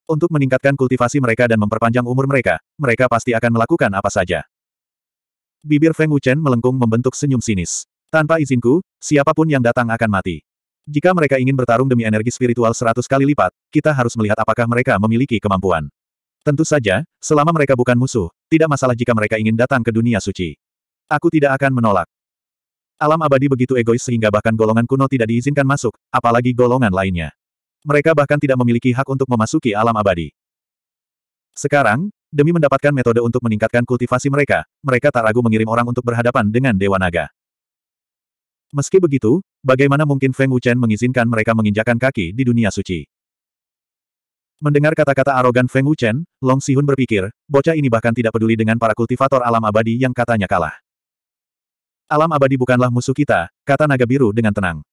Untuk meningkatkan kultivasi mereka dan memperpanjang umur mereka, mereka pasti akan melakukan apa saja. Bibir Feng Wuchen melengkung membentuk senyum sinis. Tanpa izinku, siapapun yang datang akan mati. Jika mereka ingin bertarung demi energi spiritual seratus kali lipat, kita harus melihat apakah mereka memiliki kemampuan. Tentu saja, selama mereka bukan musuh, tidak masalah jika mereka ingin datang ke dunia suci. Aku tidak akan menolak. Alam abadi begitu egois sehingga bahkan golongan kuno tidak diizinkan masuk, apalagi golongan lainnya. Mereka bahkan tidak memiliki hak untuk memasuki alam abadi. Sekarang, Demi mendapatkan metode untuk meningkatkan kultivasi mereka, mereka tak ragu mengirim orang untuk berhadapan dengan Dewa Naga. Meski begitu, bagaimana mungkin Feng Wuchen mengizinkan mereka menginjakan kaki di dunia suci? Mendengar kata-kata arogan Feng Wuchen, Long Sihun berpikir, bocah ini bahkan tidak peduli dengan para kultivator alam abadi yang katanya kalah. Alam abadi bukanlah musuh kita, kata naga biru dengan tenang.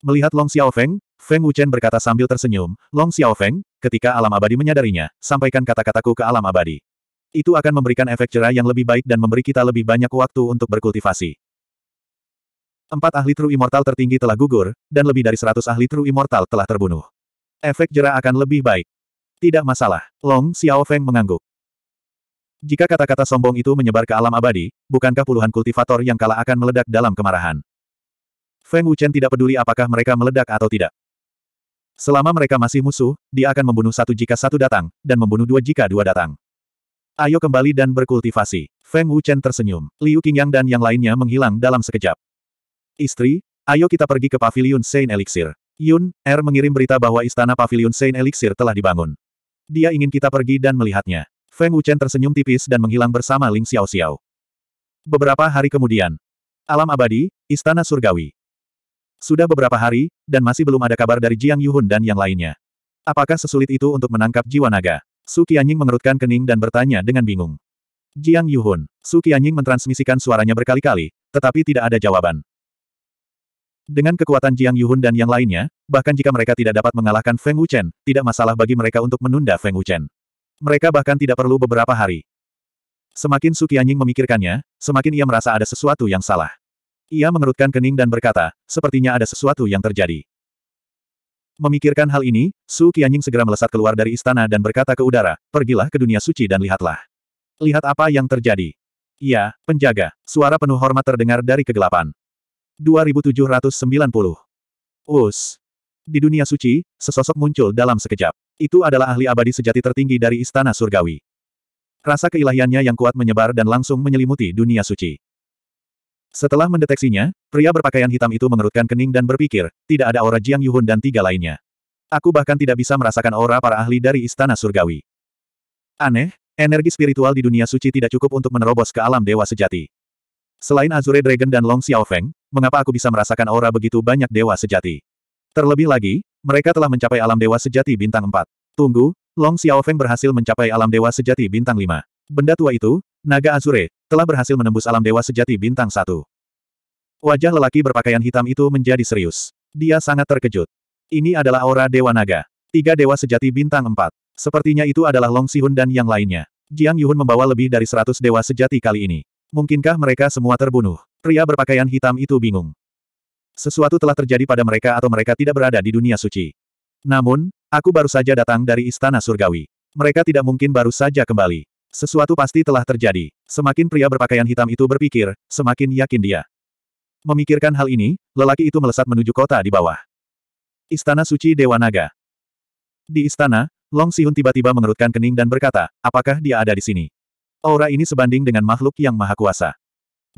Melihat Long Xiaofeng, Feng Wuchen berkata sambil tersenyum, Long Xiaofeng, ketika alam abadi menyadarinya, sampaikan kata-kataku ke alam abadi. Itu akan memberikan efek cerah yang lebih baik dan memberi kita lebih banyak waktu untuk berkultivasi. Empat ahli True Immortal tertinggi telah gugur, dan lebih dari seratus ahli True Immortal telah terbunuh. Efek jerah akan lebih baik. Tidak masalah. Long Xiaofeng mengangguk. Jika kata-kata sombong itu menyebar ke alam abadi, bukankah puluhan kultivator yang kalah akan meledak dalam kemarahan? Feng Wuchen tidak peduli apakah mereka meledak atau tidak. Selama mereka masih musuh, dia akan membunuh satu jika satu datang, dan membunuh dua jika dua datang. Ayo kembali dan berkultivasi. Feng Wuchen tersenyum. Liu Qingyang dan yang lainnya menghilang dalam sekejap. Istri, ayo kita pergi ke Paviliun Saint Elixir. Yun, Er mengirim berita bahwa istana Paviliun Saint Elixir telah dibangun. Dia ingin kita pergi dan melihatnya. Feng Wuchen tersenyum tipis dan menghilang bersama Ling Xiao Xiao. Beberapa hari kemudian. Alam abadi, Istana Surgawi. Sudah beberapa hari, dan masih belum ada kabar dari Jiang Yuhun dan yang lainnya. Apakah sesulit itu untuk menangkap jiwa naga? Su Qianying mengerutkan kening dan bertanya dengan bingung. Jiang Yuhun, Su Qianying mentransmisikan suaranya berkali-kali, tetapi tidak ada jawaban. Dengan kekuatan Jiang Yuhun dan yang lainnya, bahkan jika mereka tidak dapat mengalahkan Feng Wuchen, tidak masalah bagi mereka untuk menunda Feng Wuchen. Mereka bahkan tidak perlu beberapa hari. Semakin Su Qianying memikirkannya, semakin ia merasa ada sesuatu yang salah. Ia mengerutkan kening dan berkata, sepertinya ada sesuatu yang terjadi. Memikirkan hal ini, Su Qianying segera melesat keluar dari istana dan berkata ke udara, pergilah ke dunia suci dan lihatlah. Lihat apa yang terjadi. Ia, penjaga, suara penuh hormat terdengar dari kegelapan. 2790. Us. Di dunia suci, sesosok muncul dalam sekejap. Itu adalah ahli abadi sejati tertinggi dari istana surgawi. Rasa keilahiannya yang kuat menyebar dan langsung menyelimuti dunia suci. Setelah mendeteksinya, pria berpakaian hitam itu mengerutkan kening dan berpikir, tidak ada aura Jiang Yuhun dan tiga lainnya. Aku bahkan tidak bisa merasakan aura para ahli dari Istana Surgawi. Aneh, energi spiritual di dunia suci tidak cukup untuk menerobos ke alam dewa sejati. Selain Azure Dragon dan Long Xiaofeng, mengapa aku bisa merasakan aura begitu banyak dewa sejati? Terlebih lagi, mereka telah mencapai alam dewa sejati bintang 4. Tunggu, Long Xiaofeng berhasil mencapai alam dewa sejati bintang 5. Benda tua itu, naga Azure, telah berhasil menembus alam dewa sejati bintang satu. Wajah lelaki berpakaian hitam itu menjadi serius. Dia sangat terkejut. Ini adalah aura Dewa Naga. Tiga dewa sejati bintang empat. Sepertinya itu adalah Long Sihun dan yang lainnya. Jiang Yuhun membawa lebih dari seratus dewa sejati kali ini. Mungkinkah mereka semua terbunuh? Pria berpakaian hitam itu bingung. Sesuatu telah terjadi pada mereka atau mereka tidak berada di dunia suci. Namun, aku baru saja datang dari Istana Surgawi. Mereka tidak mungkin baru saja kembali. Sesuatu pasti telah terjadi. Semakin pria berpakaian hitam itu berpikir, semakin yakin dia. Memikirkan hal ini, lelaki itu melesat menuju kota di bawah. Istana Suci Dewa Naga. Di istana, Long Sihun tiba-tiba mengerutkan kening dan berkata, apakah dia ada di sini? Aura ini sebanding dengan makhluk yang maha kuasa.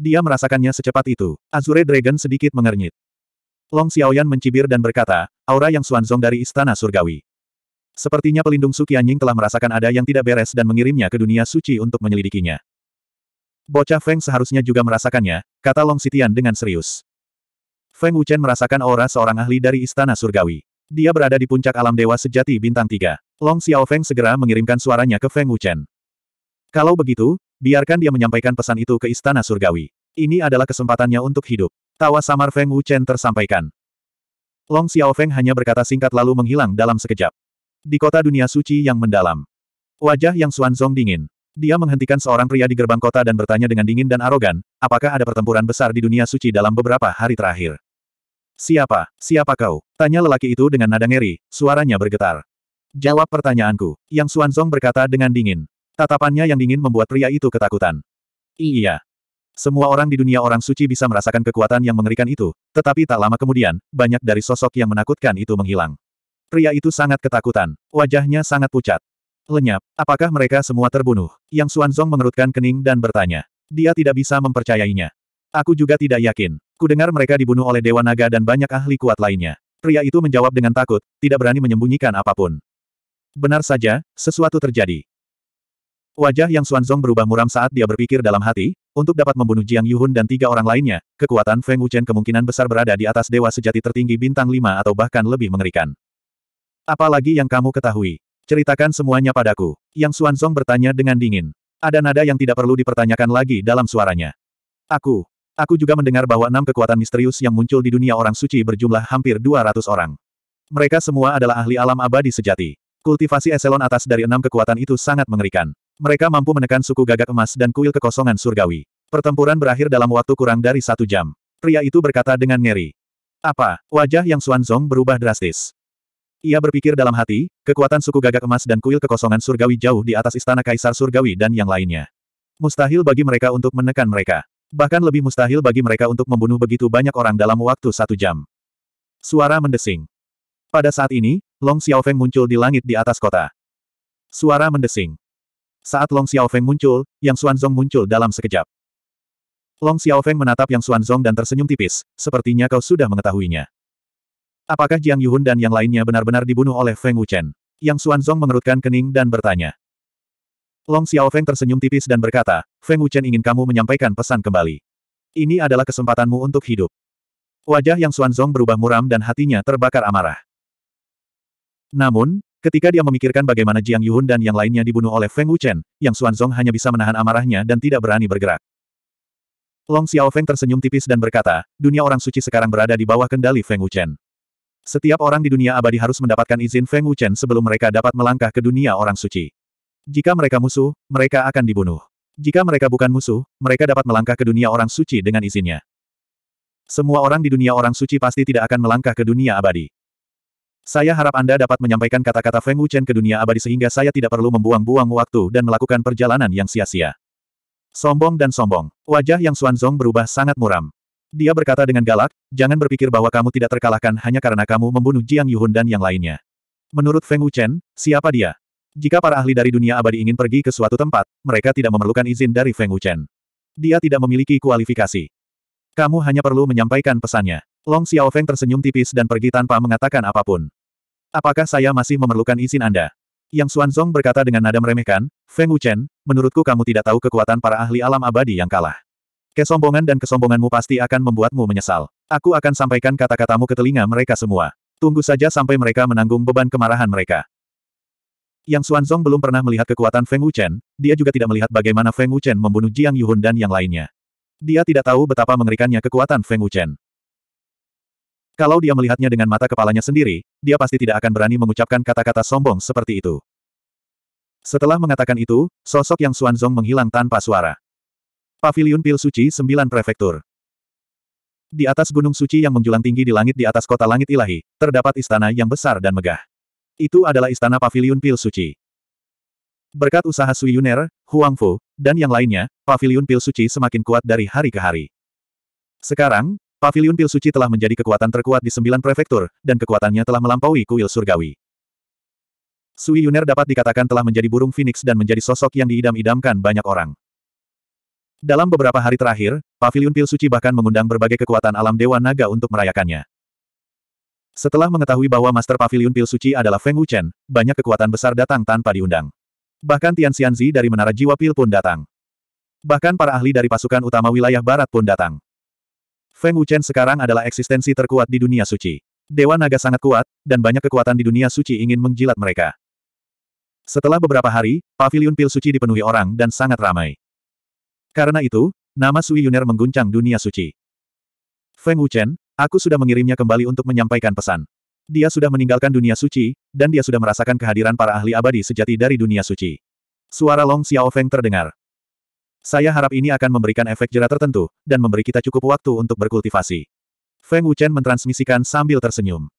Dia merasakannya secepat itu. Azure Dragon sedikit mengernyit. Long Xiaoyan mencibir dan berkata, aura yang suanzong dari Istana Surgawi. Sepertinya pelindung Suki Anjing telah merasakan ada yang tidak beres dan mengirimnya ke dunia suci untuk menyelidikinya. Bocah Feng seharusnya juga merasakannya, kata Long Sitian dengan serius. Feng Wuchen merasakan aura seorang ahli dari Istana Surgawi. Dia berada di puncak alam dewa sejati bintang tiga. Long Xiao Feng segera mengirimkan suaranya ke Feng Wuchen. Kalau begitu, biarkan dia menyampaikan pesan itu ke Istana Surgawi. Ini adalah kesempatannya untuk hidup. Tawa samar Feng Wuchen tersampaikan. Long Xiao Feng hanya berkata singkat lalu menghilang dalam sekejap. Di kota dunia suci yang mendalam. Wajah yang Xuanzong dingin. Dia menghentikan seorang pria di gerbang kota dan bertanya dengan dingin dan arogan, apakah ada pertempuran besar di dunia suci dalam beberapa hari terakhir. Siapa? Siapa kau? Tanya lelaki itu dengan nada ngeri, suaranya bergetar. Jawab pertanyaanku, Yang Xuanzong berkata dengan dingin. Tatapannya yang dingin membuat pria itu ketakutan. Iya. Semua orang di dunia orang suci bisa merasakan kekuatan yang mengerikan itu, tetapi tak lama kemudian, banyak dari sosok yang menakutkan itu menghilang. Pria itu sangat ketakutan. Wajahnya sangat pucat. Lenyap. Apakah mereka semua terbunuh? Yang Xuanzong mengerutkan kening dan bertanya. Dia tidak bisa mempercayainya. Aku juga tidak yakin. Kudengar mereka dibunuh oleh Dewa Naga dan banyak ahli kuat lainnya. Pria itu menjawab dengan takut, tidak berani menyembunyikan apapun. Benar saja, sesuatu terjadi. Wajah yang Xuanzong berubah muram saat dia berpikir dalam hati, untuk dapat membunuh Jiang Yuhun dan tiga orang lainnya, kekuatan Feng Wuchen kemungkinan besar berada di atas dewa sejati tertinggi bintang 5 atau bahkan lebih mengerikan. Apalagi yang kamu ketahui? Ceritakan semuanya padaku. Yang Xuanzong bertanya dengan dingin. Ada nada yang tidak perlu dipertanyakan lagi dalam suaranya. Aku. Aku juga mendengar bahwa enam kekuatan misterius yang muncul di dunia orang suci berjumlah hampir 200 orang. Mereka semua adalah ahli alam abadi sejati. Kultivasi eselon atas dari enam kekuatan itu sangat mengerikan. Mereka mampu menekan suku gagak emas dan kuil kekosongan surgawi. Pertempuran berakhir dalam waktu kurang dari satu jam. Pria itu berkata dengan ngeri. Apa? Wajah yang Xuanzong berubah drastis. Ia berpikir dalam hati, kekuatan suku gagak emas dan kuil kekosongan surgawi jauh di atas istana kaisar surgawi dan yang lainnya. Mustahil bagi mereka untuk menekan mereka. Bahkan lebih mustahil bagi mereka untuk membunuh begitu banyak orang dalam waktu satu jam. Suara mendesing. Pada saat ini, Long Xiaofeng muncul di langit di atas kota. Suara mendesing. Saat Long Xiaofeng muncul, Yang Xuanzong muncul dalam sekejap. Long Xiaofeng menatap Yang Xuanzong dan tersenyum tipis, sepertinya kau sudah mengetahuinya. Apakah Jiang Yuhun dan yang lainnya benar-benar dibunuh oleh Feng Wuchen? Yang Xuanzong mengerutkan kening dan bertanya. Long Xiaofeng tersenyum tipis dan berkata, Feng Wuchen ingin kamu menyampaikan pesan kembali. Ini adalah kesempatanmu untuk hidup. Wajah Yang Xuanzong berubah muram dan hatinya terbakar amarah. Namun, ketika dia memikirkan bagaimana Jiang Yuhun dan yang lainnya dibunuh oleh Feng Wuchen, Yang Xuanzong hanya bisa menahan amarahnya dan tidak berani bergerak. Long Xiaofeng tersenyum tipis dan berkata, dunia orang suci sekarang berada di bawah kendali Feng Wuchen. Setiap orang di dunia abadi harus mendapatkan izin Feng Wuchen sebelum mereka dapat melangkah ke dunia orang suci. Jika mereka musuh, mereka akan dibunuh. Jika mereka bukan musuh, mereka dapat melangkah ke dunia orang suci dengan izinnya. Semua orang di dunia orang suci pasti tidak akan melangkah ke dunia abadi. Saya harap Anda dapat menyampaikan kata-kata Feng Wuchen ke dunia abadi sehingga saya tidak perlu membuang-buang waktu dan melakukan perjalanan yang sia-sia. Sombong dan sombong. Wajah yang Xuanzong berubah sangat muram. Dia berkata dengan galak, jangan berpikir bahwa kamu tidak terkalahkan hanya karena kamu membunuh Jiang Yuhun dan yang lainnya. Menurut Feng Wuchen, siapa dia? Jika para ahli dari dunia abadi ingin pergi ke suatu tempat, mereka tidak memerlukan izin dari Feng Wuchen. Dia tidak memiliki kualifikasi. Kamu hanya perlu menyampaikan pesannya. Long Xiao Feng tersenyum tipis dan pergi tanpa mengatakan apapun. Apakah saya masih memerlukan izin Anda? Yang Xuanzong berkata dengan nada meremehkan, Feng Wuchen, menurutku kamu tidak tahu kekuatan para ahli alam abadi yang kalah. Kesombongan dan kesombonganmu pasti akan membuatmu menyesal. Aku akan sampaikan kata-katamu ke telinga mereka semua. Tunggu saja sampai mereka menanggung beban kemarahan mereka. Yang Xuanzong belum pernah melihat kekuatan Feng Wuchen, dia juga tidak melihat bagaimana Feng Wuchen membunuh Jiang Yuhun dan yang lainnya. Dia tidak tahu betapa mengerikannya kekuatan Feng Wuchen. Kalau dia melihatnya dengan mata kepalanya sendiri, dia pasti tidak akan berani mengucapkan kata-kata sombong seperti itu. Setelah mengatakan itu, sosok yang Xuanzong menghilang tanpa suara. Paviliun Pil Suci Sembilan Prefektur Di atas gunung suci yang menjulang tinggi di langit di atas kota langit ilahi, terdapat istana yang besar dan megah. Itu adalah istana Paviliun Pil Suci. Berkat usaha Sui Yuner, Huang Fu, dan yang lainnya, Paviliun Pil Suci semakin kuat dari hari ke hari. Sekarang, Paviliun Pil Suci telah menjadi kekuatan terkuat di sembilan prefektur, dan kekuatannya telah melampaui kuil surgawi. Sui Yuner dapat dikatakan telah menjadi burung phoenix dan menjadi sosok yang diidam-idamkan banyak orang. Dalam beberapa hari terakhir, Paviliun Pil Suci bahkan mengundang berbagai kekuatan alam Dewa Naga untuk merayakannya. Setelah mengetahui bahwa Master Paviliun Pil Suci adalah Feng Wuchen, banyak kekuatan besar datang tanpa diundang. Bahkan Tian Xianzi dari Menara Jiwa Pil pun datang. Bahkan para ahli dari pasukan utama wilayah barat pun datang. Feng Wuchen sekarang adalah eksistensi terkuat di dunia suci. Dewa naga sangat kuat, dan banyak kekuatan di dunia suci ingin menjilat mereka. Setelah beberapa hari, paviliun pil suci dipenuhi orang dan sangat ramai. Karena itu, nama Sui Yuner mengguncang dunia suci. Feng Wuchen, aku sudah mengirimnya kembali untuk menyampaikan pesan. Dia sudah meninggalkan dunia suci, dan dia sudah merasakan kehadiran para ahli abadi sejati dari dunia suci. Suara Long Xiao Feng terdengar. Saya harap ini akan memberikan efek jera tertentu, dan memberi kita cukup waktu untuk berkultivasi. Feng Wuchen mentransmisikan sambil tersenyum.